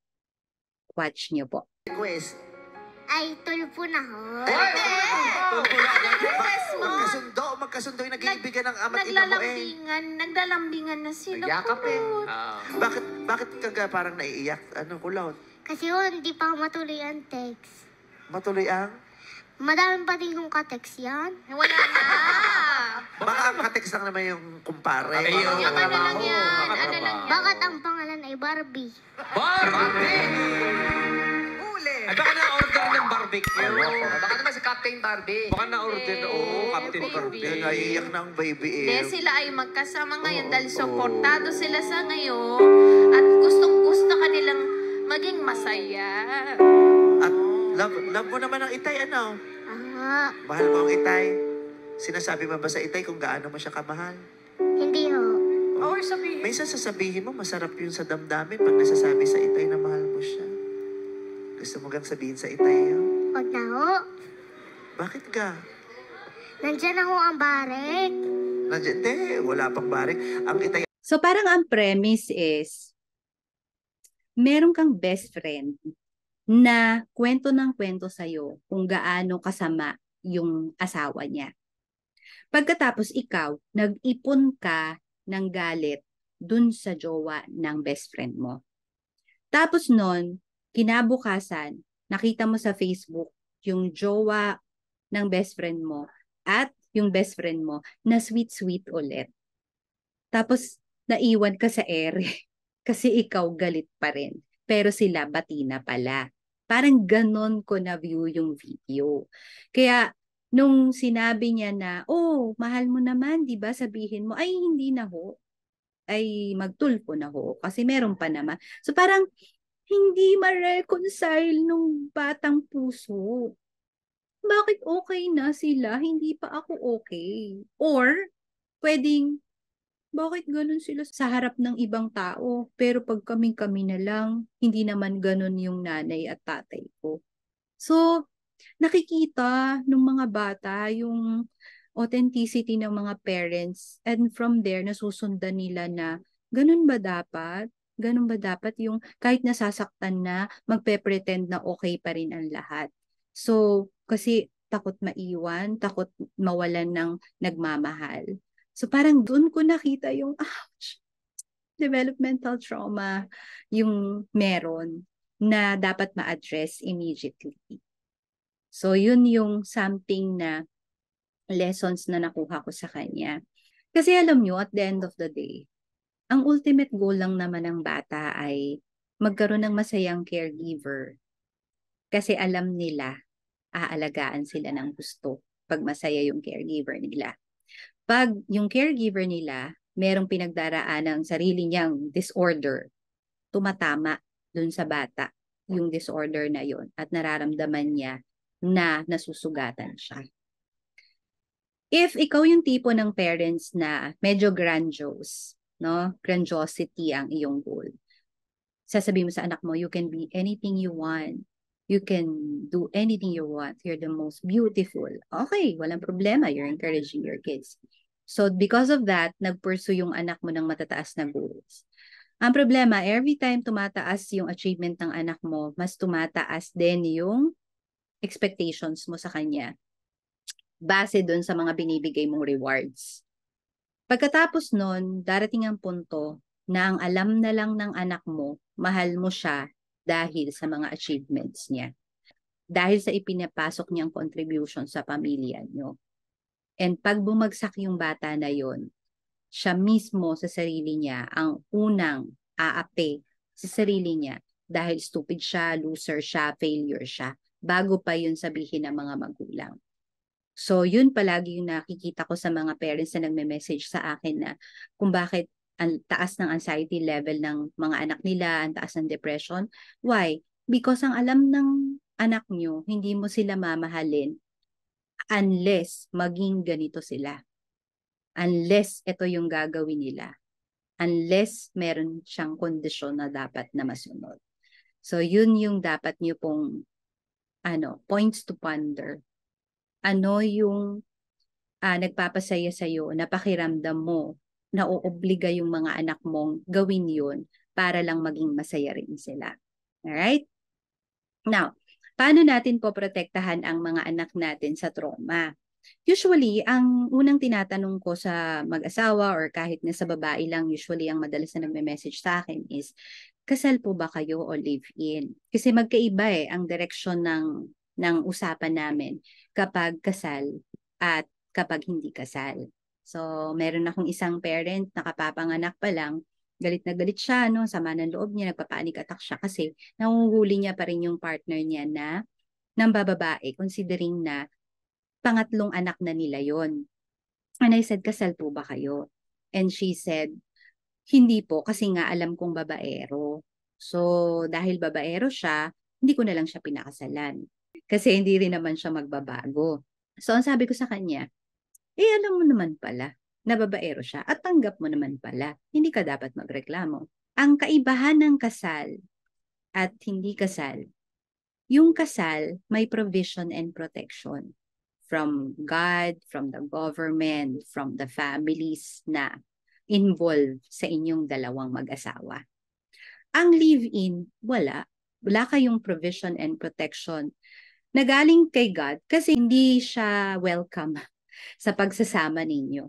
Watch niyo po. Request. Ay, tulpo na ho. na ho. Magkasundo, magkasundo yung nag-iibigan ng amat ina mo eh. Naglalambingan, naglalambingan na sila. Yakap eh. Ah. Bakit, bakit ka parang naiiyak? Ano, kulot? Kasi hindi pa ako matuloy ang text. Matuloy ang? Madaming pa din kong kateks yan. Wala na. Baka ang kateks lang naman yung kumpare. Ay, Yung ano lang yan, ano lang yan. Bakit ang pangalan ay Barbie? Barbie! Uli. Ay, baka na-order ng barbecue. Baka naman si Captain Barbie. Baka na-order. Oo, Captain Baby. Barbie. Naiiyak na ang baby eh. Hindi, sila ay magkasama ngayon dahil supportado sila sa ngayon at gustong-gusto kanilang maging masaya. Love, love mo naman ang itay, ano? Aha. Mahal mo ang itay. Sinasabi mo ba sa itay kung gaano mo siya kamahal? hindi ho. Oh. Or sabihin. May sasabihin mo, masarap yun sa damdamin pag nasasabi sa itay na mahal mo siya. Gusto mo gang sabihin sa itay yun? Huwag na ho. Bakit ka? Nandiyan na ho ang barek. Nandiyan, de, wala pang barik. Ang itay So parang ang premise is, meron kang best friend na kwento ng kwento sa'yo kung gaano kasama yung asawa niya. Pagkatapos ikaw, nag-ipon ka ng galit dun sa jowa ng best friend mo. Tapos nun, kinabukasan, nakita mo sa Facebook yung jowa ng best friend mo at yung best friend mo na sweet-sweet ulit. Tapos, naiwan ka sa ere kasi ikaw galit pa rin. Pero sila batina pala. Parang ganon ko na-view yung video. Kaya, nung sinabi niya na, oh, mahal mo naman, di ba? Sabihin mo, ay, hindi na ho. Ay, magtulpo na ho. Kasi meron pa naman. So, parang, hindi ma-reconcile nung batang puso. Bakit okay na sila, hindi pa ako okay? Or, pwedeng bakit ganun sila sa harap ng ibang tao? Pero pag kaming-kami na lang, hindi naman ganun yung nanay at tatay ko. So, nakikita ng mga bata yung authenticity ng mga parents and from there, nasusundan nila na ganun ba dapat? Ganun ba dapat yung kahit nasasaktan na, magpe-pretend na okay pa rin ang lahat? So, kasi takot maiwan, takot mawalan ng nagmamahal. So parang doon ko nakita yung, ouch, developmental trauma yung meron na dapat ma-address immediately. So yun yung something na lessons na nakuha ko sa kanya. Kasi alam nyo, at the end of the day, ang ultimate goal lang naman ng bata ay magkaroon ng masayang caregiver. Kasi alam nila, aalagaan sila ng gusto pag masaya yung caregiver nila pag yung caregiver nila merong pinagdaraan ng sarili niyang disorder, tumatama dun sa bata yung disorder na yon at nararamdaman niya na nasusugatan siya. If ikaw yung tipo ng parents na medyo grandiose, no? Grandiosity ang iyong goal. Sasabihin mo sa anak mo, you can be anything you want. You can do anything you want. You're the most beautiful. Okay, walang problema. You're encouraging your kids. So because of that, nagpursue yung anak mo ng matataas na goals. Ang problema, every time tumataas yung achievement ng anak mo, mas tumataas din yung expectations mo sa kanya base doon sa mga binibigay mong rewards. Pagkatapos nun, darating ang punto na ang alam na lang ng anak mo, mahal mo siya dahil sa mga achievements niya. Dahil sa ipinapasok niyang contribution sa pamilya niyo. And pag bumagsak yung bata na yon, siya mismo sa sarili niya ang unang aape sa sarili niya dahil stupid siya, loser siya, failure siya bago pa yun sabihin ng mga magulang. So yun palagi yung nakikita ko sa mga parents na nagme-message sa akin na kung bakit ang taas ng anxiety level ng mga anak nila, ang taas ng depression. Why? Because ang alam ng anak nyo, hindi mo sila mamahalin unless maging ganito sila. Unless ito yung gagawin nila. Unless meron siyang kondisyon na dapat na masunod. So yun yung dapat niyo pong ano, points to ponder. Ano yung uh, nagpapasaya sa iyo na pakiramdam mo na uobliga yung mga anak mong gawin yun para lang maging masaya rin sila. Alright? Now, paano natin po protektahan ang mga anak natin sa trauma? Usually, ang unang tinatanong ko sa mag-asawa or kahit na sa babae lang, usually ang madalas na nagme-message sa akin is, kasal po ba kayo o live-in? Kasi magkaiba eh ang direksyon ng, ng usapan namin kapag kasal at kapag hindi kasal. So, meron akong isang parent, nakapapanganak pa lang, galit na galit siya, no? sama ng loob niya, nagpapanic attack siya kasi nanguhuli niya pa rin yung partner niya na ng bababae considering na pangatlong anak na nila yon. And I said, kasal po ba kayo? And she said, hindi po kasi nga alam kong babaero. So dahil babaero siya, hindi ko na lang siya pinakasalan. Kasi hindi rin naman siya magbabago. So ang sabi ko sa kanya, eh alam mo naman pala, na siya at tanggap mo naman pala. Hindi ka dapat magreklamo. Ang kaibahan ng kasal at hindi kasal, yung kasal may provision and protection from God, from the government, from the families na involved sa inyong dalawang mag-asawa. Ang live-in, wala. Wala kayong provision and protection na galing kay God kasi hindi siya welcome sa pagsasama ninyo.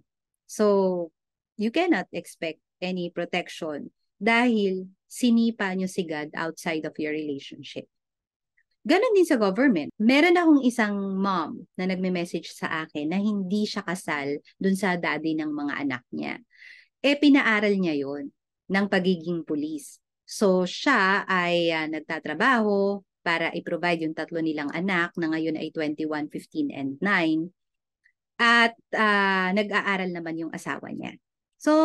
So, you cannot expect any protection dahil sinipa nyo si God outside of your relationship. Ganon din sa government. Meron akong isang mom na nagme-message sa akin na hindi siya kasal dun sa daddy ng mga anak niya. Eh, pinaaral niya yon ng pagiging pulis. So, siya ay uh, nagtatrabaho para i-provide yung tatlo nilang anak na ngayon ay 21, 15, and 9 at uh, nag-aaral naman yung asawa niya. So,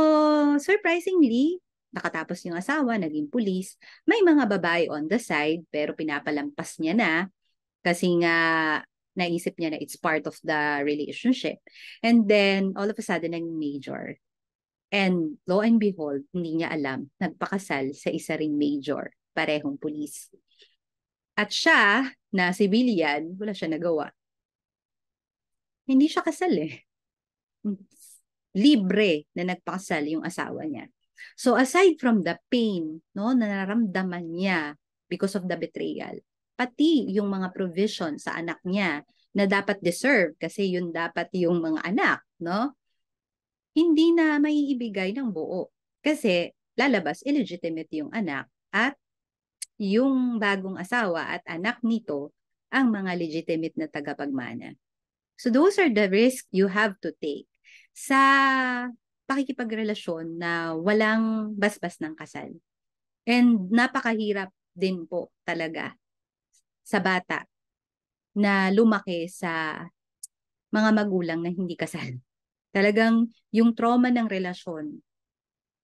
surprisingly, nakatapos yung asawa, naging pulis. May mga babae on the side pero pinapalampas niya na kasi nga naisip niya na it's part of the relationship. And then, all of a sudden, naging major. And lo and behold, hindi niya alam, nagpakasal sa isa ring major, parehong pulis. At siya, na civilian, wala siya nagawa hindi siya kasal eh. Libre na nagpakasal yung asawa niya. So aside from the pain no, na naramdaman niya because of the betrayal, pati yung mga provision sa anak niya na dapat deserve kasi yun dapat yung mga anak, no? Hindi na maiibigay ng buo kasi lalabas illegitimate yung anak at yung bagong asawa at anak nito ang mga legitimate na tagapagmana. So those are the risk you have to take sa pakikipagrelasyon na walang basbas ng kasal. And napakahirap din po talaga sa bata na lumaki sa mga magulang na hindi kasal. Talagang yung trauma ng relasyon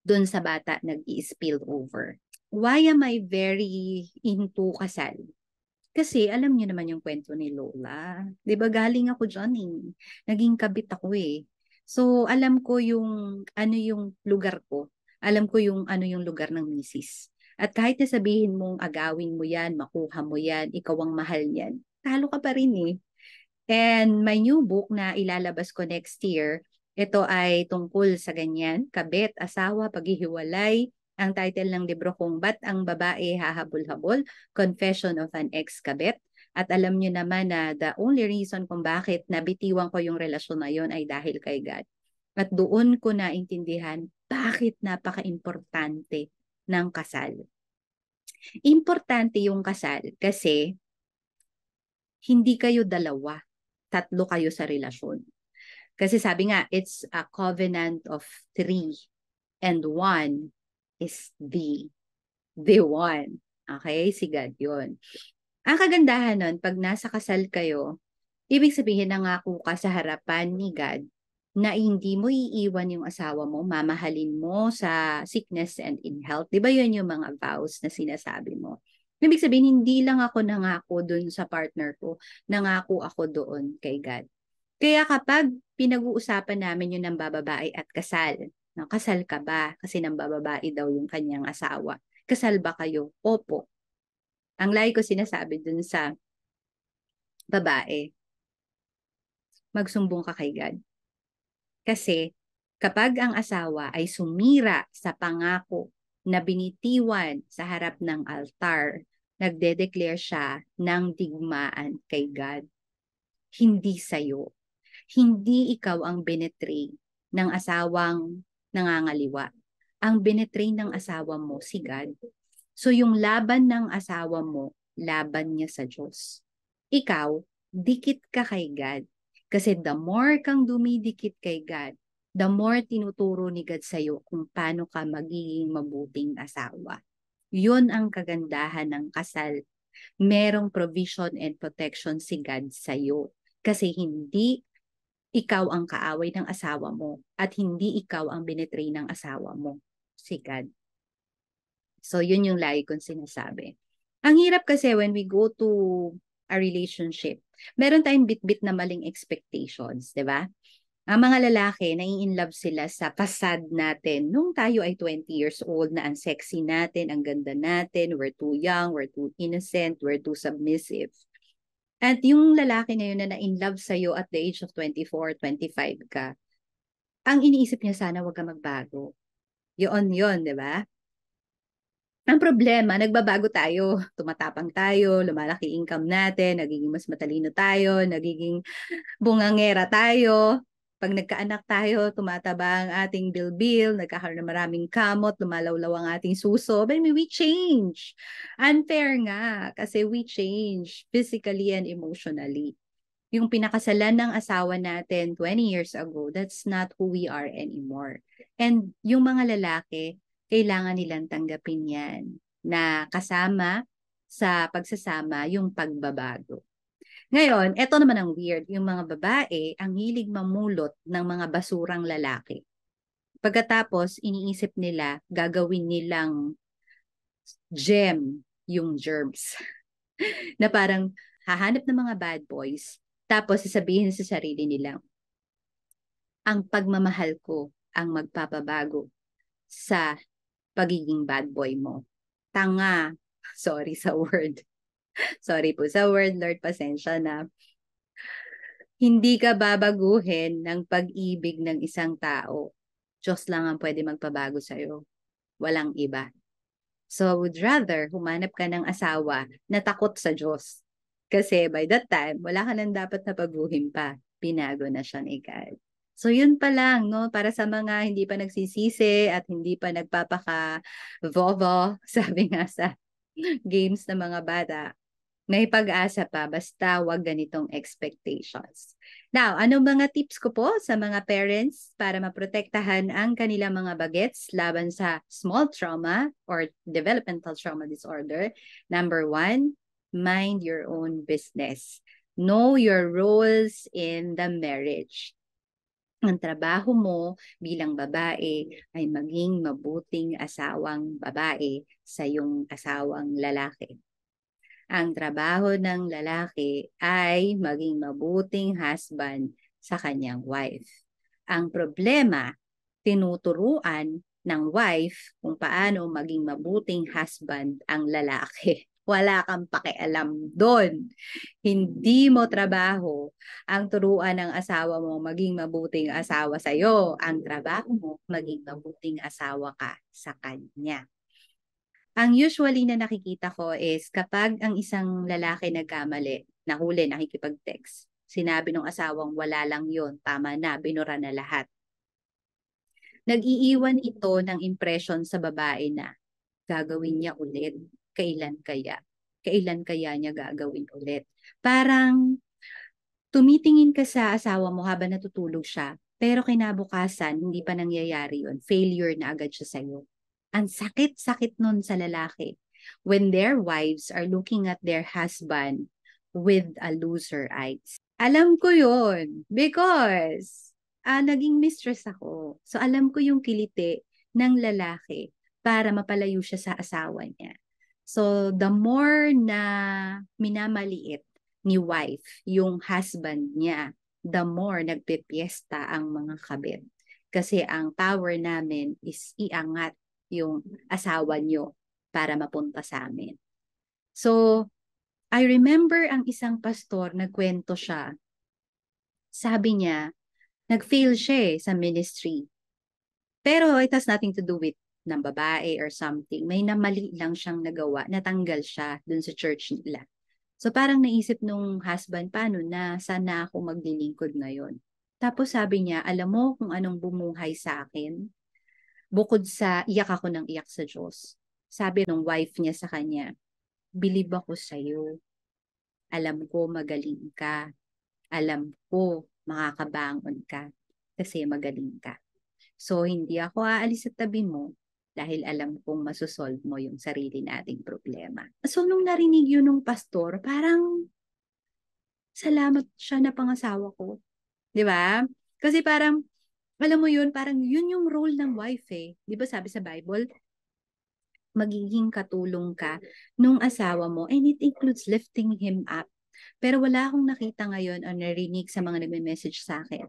doon sa bata nag-i-spill over. Why am I very into kasal? Kasi alam niyo naman yung kwento ni Lola. 'Di ba galing ako dyan eh. Naging kabit ako eh. So alam ko yung ano yung lugar ko. Alam ko yung ano yung lugar ng misis. At kahit na sabihin mong agawin mo yan, makuha mo yan, ikaw ang mahal niyan, talo ka pa rin eh. And my new book na ilalabas ko next year, ito ay tungkol sa ganyan, kabit, asawa, paghihiwalay, ang title ng libro kong Ba't ang Babae Hahabol-Habol? Confession of an Ex-Kabet. At alam niyo naman na the only reason kung bakit nabitiwan ko yung relasyon na yon ay dahil kay God. At doon ko naintindihan bakit napaka-importante ng kasal. Importante yung kasal kasi hindi kayo dalawa, tatlo kayo sa relasyon. Kasi sabi nga, it's a covenant of three and one is the, the one. Okay? Si God yun. Ang kagandahan nun, pag nasa kasal kayo, ibig sabihin na nangako ka sa harapan ni God na hindi mo iiwan yung asawa mo, mamahalin mo sa sickness and in health. Di ba yun yung mga vows na sinasabi mo? Ibig sabihin, hindi lang ako nangako doon sa partner ko, nangako ako doon kay God. Kaya kapag pinag-uusapan namin yun ng bababae at kasal, ng kasal ka ba? Kasi nang bababae daw yung kanyang asawa. Kasal ba kayo? Opo. Ang lagi ko sinasabi dun sa babae, magsumbong ka kay God. Kasi kapag ang asawa ay sumira sa pangako na binitiwan sa harap ng altar, nagde-declare siya ng digmaan kay God. Hindi sa'yo. Hindi ikaw ang benetray ng asawang nangangaliwa. Ang binetrain ng asawa mo, si God. So yung laban ng asawa mo, laban niya sa Diyos. Ikaw, dikit ka kay God. Kasi the more kang dumidikit kay God, the more tinuturo ni God sa'yo kung paano ka magiging mabuting asawa. Yun ang kagandahan ng kasal. Merong provision and protection si God sa'yo. Kasi hindi ikaw ang kaaway ng asawa mo at hindi ikaw ang binetray ng asawa mo. Si God. So, yun yung lagi kong sinasabi. Ang hirap kasi when we go to a relationship, meron tayong bit-bit na maling expectations, di ba? Ang mga lalaki, nai love sila sa pasad natin nung tayo ay 20 years old na ang sexy natin, ang ganda natin, we're too young, we're too innocent, we're too submissive. At yung lalaki na yun na in love sa iyo at the age of 24, 25 ka, ang iniisip niya sana wag ka magbago. Yun yun, di ba? Ang problema, nagbabago tayo. Tumatapang tayo, lumalaki income natin, nagiging mas matalino tayo, nagiging bungangera tayo. Pag nagkaanak tayo, tumataba ang ating bilbil, nagkakaroon ng maraming kamot, lumalawlaw ang ating suso. But I mean, we change. Unfair nga kasi we change physically and emotionally. Yung pinakasalan ng asawa natin 20 years ago, that's not who we are anymore. And yung mga lalaki, kailangan nilang tanggapin yan na kasama sa pagsasama yung pagbabago. Ngayon, eto naman ang weird. Yung mga babae, ang hilig mamulot ng mga basurang lalaki. Pagkatapos, iniisip nila, gagawin nilang gem yung germs. na parang hahanap ng mga bad boys, tapos sasabihin sa sarili nila, ang pagmamahal ko ang magpapabago sa pagiging bad boy mo. Tanga, sorry sa word. Sorry po sa word, Lord, pasensya na. Hindi ka babaguhin ng pag-ibig ng isang tao. Diyos lang ang pwede magpabago sa'yo. Walang iba. So I would rather humanap ka ng asawa na takot sa Diyos. Kasi by that time, wala ka nang dapat na paguhin pa. Pinago na siya ni God. So yun pa lang, no? Para sa mga hindi pa nagsisisi at hindi pa nagpapaka-vovo, sabi nga sa games ng mga bata, may pag-asa pa, basta wag ganitong expectations. Now, ano mga tips ko po sa mga parents para maprotektahan ang kanilang mga bagets laban sa small trauma or developmental trauma disorder? Number one, mind your own business. Know your roles in the marriage ang trabaho mo bilang babae ay maging mabuting asawang babae sa iyong asawang lalaki ang trabaho ng lalaki ay maging mabuting husband sa kanyang wife. Ang problema, tinuturuan ng wife kung paano maging mabuting husband ang lalaki. Wala kang pakialam doon. Hindi mo trabaho ang turuan ng asawa mo maging mabuting asawa sa'yo. Ang trabaho mo, maging mabuting asawa ka sa kanya. Ang usually na nakikita ko is kapag ang isang lalaki nagkamali, nahuli, nakikipag-text, sinabi ng asawang wala lang yon tama na, binura na lahat. Nag-iiwan ito ng impression sa babae na gagawin niya ulit, kailan kaya, kailan kaya niya gagawin ulit. Parang tumitingin ka sa asawa mo habang natutulog siya, pero kinabukasan, hindi pa nangyayari yon Failure na agad siya sa'yo. Ang sakit-sakit nun sa lalaki when their wives are looking at their husband with a loser eyes. Alam ko yon because ah, naging mistress ako. So alam ko yung kilite ng lalaki para mapalayo siya sa asawa niya. So the more na minamaliit ni wife yung husband niya, the more nagpipiesta ang mga kabit. Kasi ang power namin is iangat yung asawa nyo para mapunta sa amin. So, I remember ang isang pastor, nagkwento siya. Sabi niya, nag-fail siya eh sa ministry. Pero it has nothing to do with ng babae or something. May namali lang siyang nagawa, natanggal siya dun sa church nila. So parang naisip nung husband, paano na, sana ako maglilingkod ngayon. Tapos sabi niya, alam mo kung anong bumuhay sa akin? bukod sa iyak ako ng iyak sa Diyos, sabi ng wife niya sa kanya, believe ako sa iyo. Alam ko magaling ka. Alam ko makakabangon ka kasi magaling ka. So hindi ako aalis sa tabi mo dahil alam kong masosolve mo yung sarili nating problema. So nung narinig yun ng pastor, parang salamat siya na pangasawa ko. 'Di ba? Kasi parang alam mo yun, parang yun yung role ng wife eh. Di ba sabi sa Bible, magiging katulong ka nung asawa mo and it includes lifting him up. Pero wala akong nakita ngayon o narinig sa mga nagme-message sa akin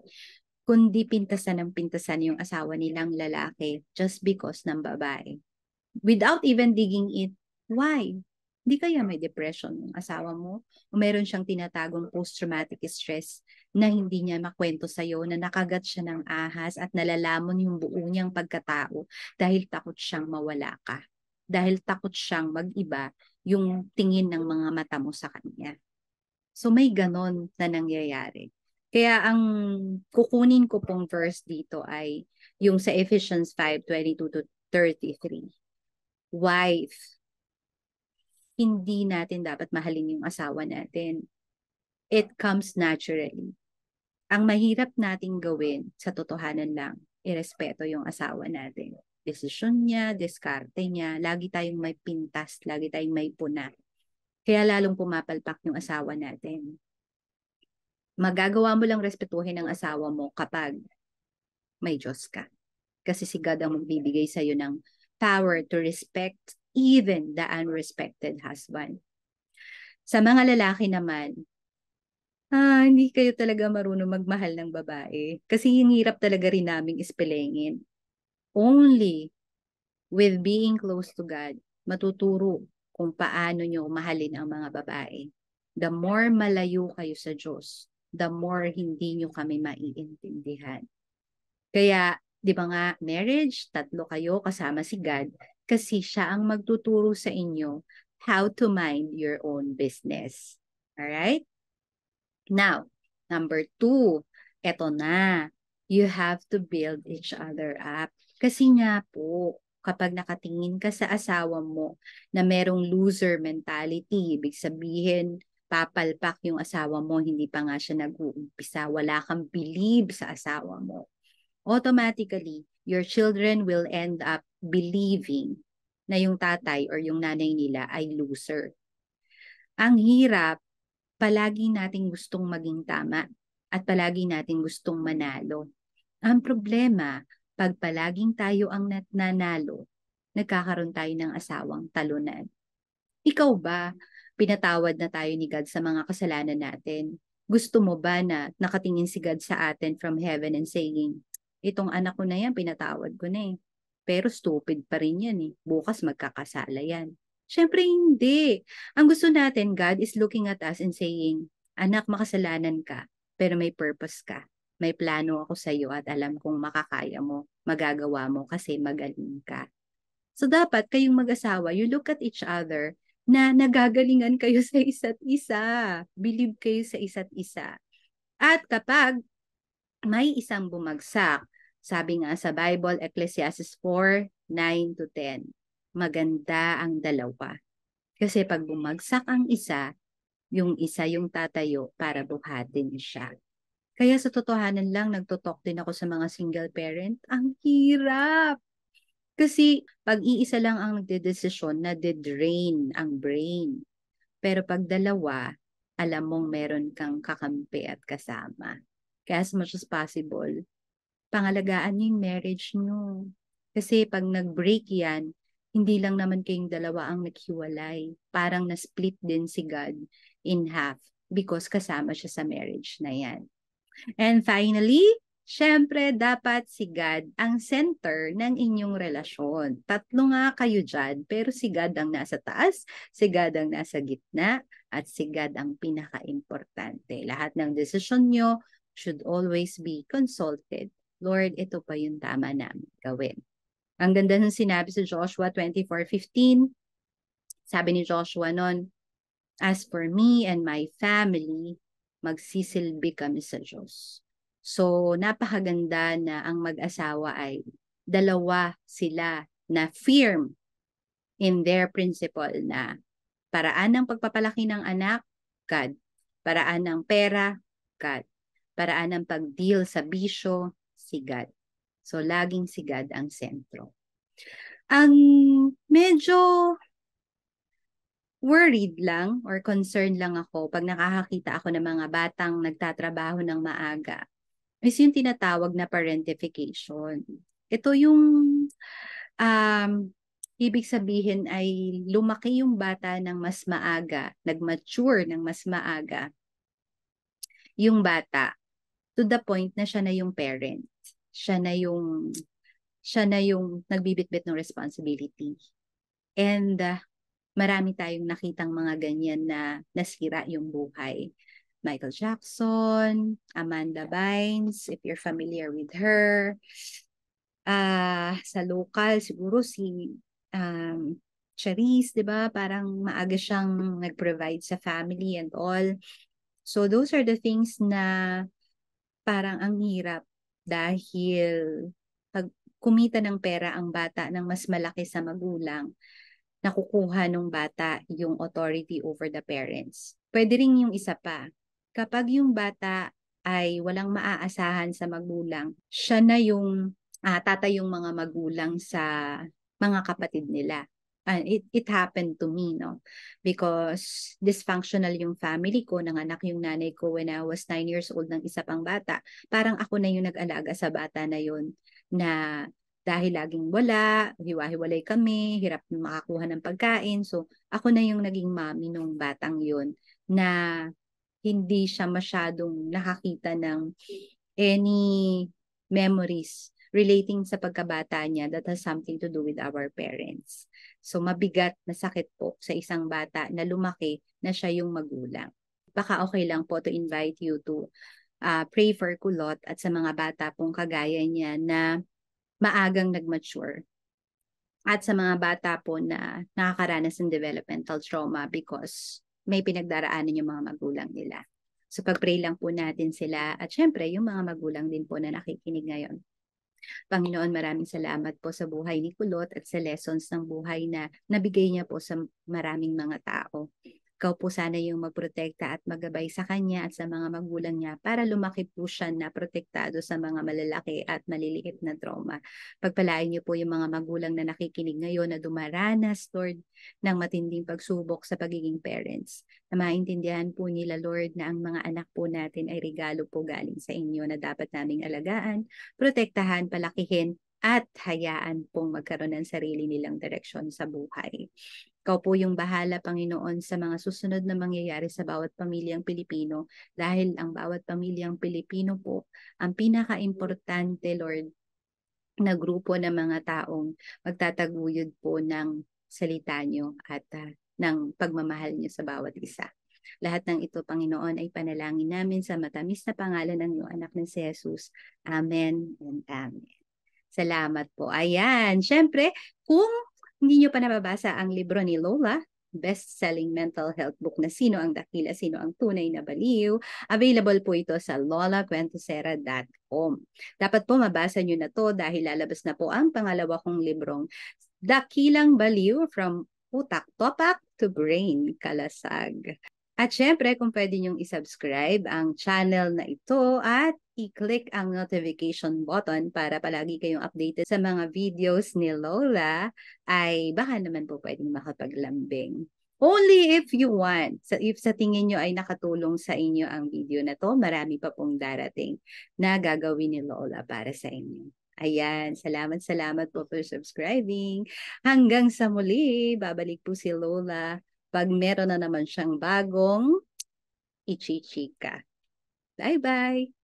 kundi pintasan ng pintasan yung asawa nilang lalaki just because ng babae. Without even digging it, why? Di kaya may depression ng asawa mo o meron siyang tinatagong post-traumatic stress na hindi niya makwento sa'yo na nakagat siya ng ahas at nalalamon yung buo niyang pagkatao dahil takot siyang mawala ka. Dahil takot siyang mag-iba yung tingin ng mga mata mo sa kanya. So may ganon na nangyayari. Kaya ang kukunin ko pong verse dito ay yung sa Ephesians 5:22 to 33. Wife, hindi natin dapat mahalin yung asawa natin. It comes naturally. Ang mahirap nating gawin sa totohanan lang, irespeto yung asawa natin. Desisyon niya, diskarte niya, lagi tayong may pintas, lagi tayong may puna. Kaya lalong pumapalpak yung asawa natin. Magagawa mo lang respetuhin ang asawa mo kapag may Diyos ka. Kasi si God ang magbibigay sa'yo ng power to respect even the unrespected husband. Sa mga lalaki naman, ah, hindi kayo talaga marunong magmahal ng babae kasi hinirap talaga rin naming ispilingin. Only with being close to God, matuturo kung paano nyo mahalin ang mga babae. The more malayo kayo sa Diyos, the more hindi nyo kami maiintindihan. Kaya, di ba nga, marriage, tatlo kayo kasama si God, kasi siya ang magtuturo sa inyo how to mind your own business. Alright? Now, number two, eto na. You have to build each other up. Kasi nga po, kapag nakatingin ka sa asawa mo na merong loser mentality, ibig sabihin, papalpak yung asawa mo, hindi pa nga siya nag-uumpisa, wala kang believe sa asawa mo. Automatically, your children will end up believing na yung tatay or yung nanay nila ay loser. Ang hirap, palagi nating gustong maging tama at palagi nating gustong manalo. Ang problema, pag palaging tayo ang nanalo, nagkakaroon tayo ng asawang talunan. Ikaw ba, pinatawad na tayo ni God sa mga kasalanan natin? Gusto mo ba na nakatingin si God sa atin from heaven and saying, itong anak ko na yan, pinatawad ko na eh. Pero stupid pa rin yan eh. Bukas magkakasala yan. Siyempre hindi. Ang gusto natin, God is looking at us and saying, anak, makasalanan ka, pero may purpose ka. May plano ako sa iyo at alam kong makakaya mo, magagawa mo kasi magaling ka. So dapat kayong mag-asawa, you look at each other na nagagalingan kayo sa isa't isa. Believe kayo sa isa't isa. At kapag may isang bumagsak sabi nga sa Bible, Ecclesiastes 4, 9 to 10, maganda ang dalawa. Kasi pag bumagsak ang isa, yung isa yung tatayo para buhatin siya. Kaya sa totohanan lang, nagtotalk din ako sa mga single parent. Ang hirap! Kasi pag iisa lang ang nagdedesisyon, na drain ang brain. Pero pag dalawa, alam mong meron kang kakampi at kasama. Kaya as much as possible, pangalagaan niyo yung marriage niyo. Kasi pag nag-break yan, hindi lang naman kayong dalawa ang naghiwalay. Parang na-split din si God in half because kasama siya sa marriage na yan. And finally, syempre dapat si God ang center ng inyong relasyon. Tatlo nga kayo dyan, pero si God ang nasa taas, si God ang nasa gitna, at si God ang pinaka-importante. Lahat ng desisyon nyo should always be consulted Lord, ito pa yung tama namin gawin. Ang ganda ng sinabi sa Joshua 24.15, sabi ni Joshua noon, As for me and my family, magsisilbi kami sa Diyos. So, napakaganda na ang mag-asawa ay dalawa sila na firm in their principle na paraan ng pagpapalaki ng anak, God. Paraan ng pera, God. Paraan ng pag-deal sa bisyo, si God. So, laging si God ang sentro. Ang medyo worried lang or concerned lang ako pag nakakakita ako ng mga batang nagtatrabaho ng maaga is yung tinatawag na parentification. Ito yung um, ibig sabihin ay lumaki yung bata ng mas maaga, nagmature ng mas maaga yung bata to the point na siya na yung parent siya na yung siya na yung nagbibitbit ng responsibility. And uh, marami tayong nakitang mga ganyan na nasira yung buhay. Michael Jackson, Amanda Bynes, if you're familiar with her. Uh, sa local, siguro si um, Charisse, di ba? Parang maaga siyang nag-provide sa family and all. So those are the things na parang ang hirap dahil pag kumita ng pera ang bata ng mas malaki sa magulang, nakukuha ng bata yung authority over the parents. Pwede rin yung isa pa. Kapag yung bata ay walang maaasahan sa magulang, siya na yung uh, ah, tatay yung mga magulang sa mga kapatid nila and ah, it, it happened to me, no? Because dysfunctional yung family ko, nang anak yung nanay ko when I was 9 years old ng isa pang bata. Parang ako na yung nag-alaga sa bata na yun na dahil laging wala, hiwa-hiwalay kami, hirap makakuha ng pagkain. So, ako na yung naging mami nung batang yun na hindi siya masyadong nakakita ng any memories relating sa pagkabata niya that has something to do with our parents. So mabigat na sakit po sa isang bata na lumaki na siya yung magulang. Baka okay lang po to invite you to uh, pray for kulot at sa mga bata pong kagaya niya na maagang nagmature at sa mga bata po na nakakaranas ng developmental trauma because may pinagdaraanan yung mga magulang nila. So pag-pray lang po natin sila at syempre yung mga magulang din po na nakikinig ngayon. Panginoon, maraming salamat po sa buhay ni Kulot at sa lessons ng buhay na nabigay niya po sa maraming mga tao ikaw po sana yung magprotekta at magabay sa kanya at sa mga magulang niya para lumaki po siya na protektado sa mga malalaki at maliliit na trauma. Pagpalain niyo po yung mga magulang na nakikinig ngayon na dumaranas, Lord, ng matinding pagsubok sa pagiging parents. Na maintindihan po nila, Lord, na ang mga anak po natin ay regalo po galing sa inyo na dapat naming alagaan, protektahan, palakihin, at hayaan pong magkaroon ng sarili nilang direksyon sa buhay. Ikaw po yung bahala, Panginoon, sa mga susunod na mangyayari sa bawat pamilyang Pilipino dahil ang bawat pamilyang Pilipino po, ang pinaka-importante, Lord, na grupo ng mga taong magtataguyod po ng salita nyo at uh, ng pagmamahal nyo sa bawat isa. Lahat ng ito, Panginoon, ay panalangin namin sa matamis na pangalan ng iyong anak na si Jesus. Amen and Amen. Salamat po. Ayan, syempre, kung hindi nyo pa nababasa ang libro ni Lola, best-selling mental health book na Sino ang Dakila, Sino ang Tunay na Baliw. Available po ito sa lolaquentosera.com. Dapat po mabasa nyo na to dahil lalabas na po ang pangalawa kong librong Dakilang Baliw from Utak Topak to Brain Kalasag. At syempre, kung pwede nyong isubscribe ang channel na ito at i-click ang notification button para palagi kayong updated sa mga videos ni Lola, ay baka naman po pwedeng makapaglambing. Only if you want. So if sa tingin nyo ay nakatulong sa inyo ang video na to, marami pa pong darating na gagawin ni Lola para sa inyo. Ayan, salamat salamat po for subscribing. Hanggang sa muli, babalik po si Lola pag meron na naman siyang bagong ichichika. Bye-bye!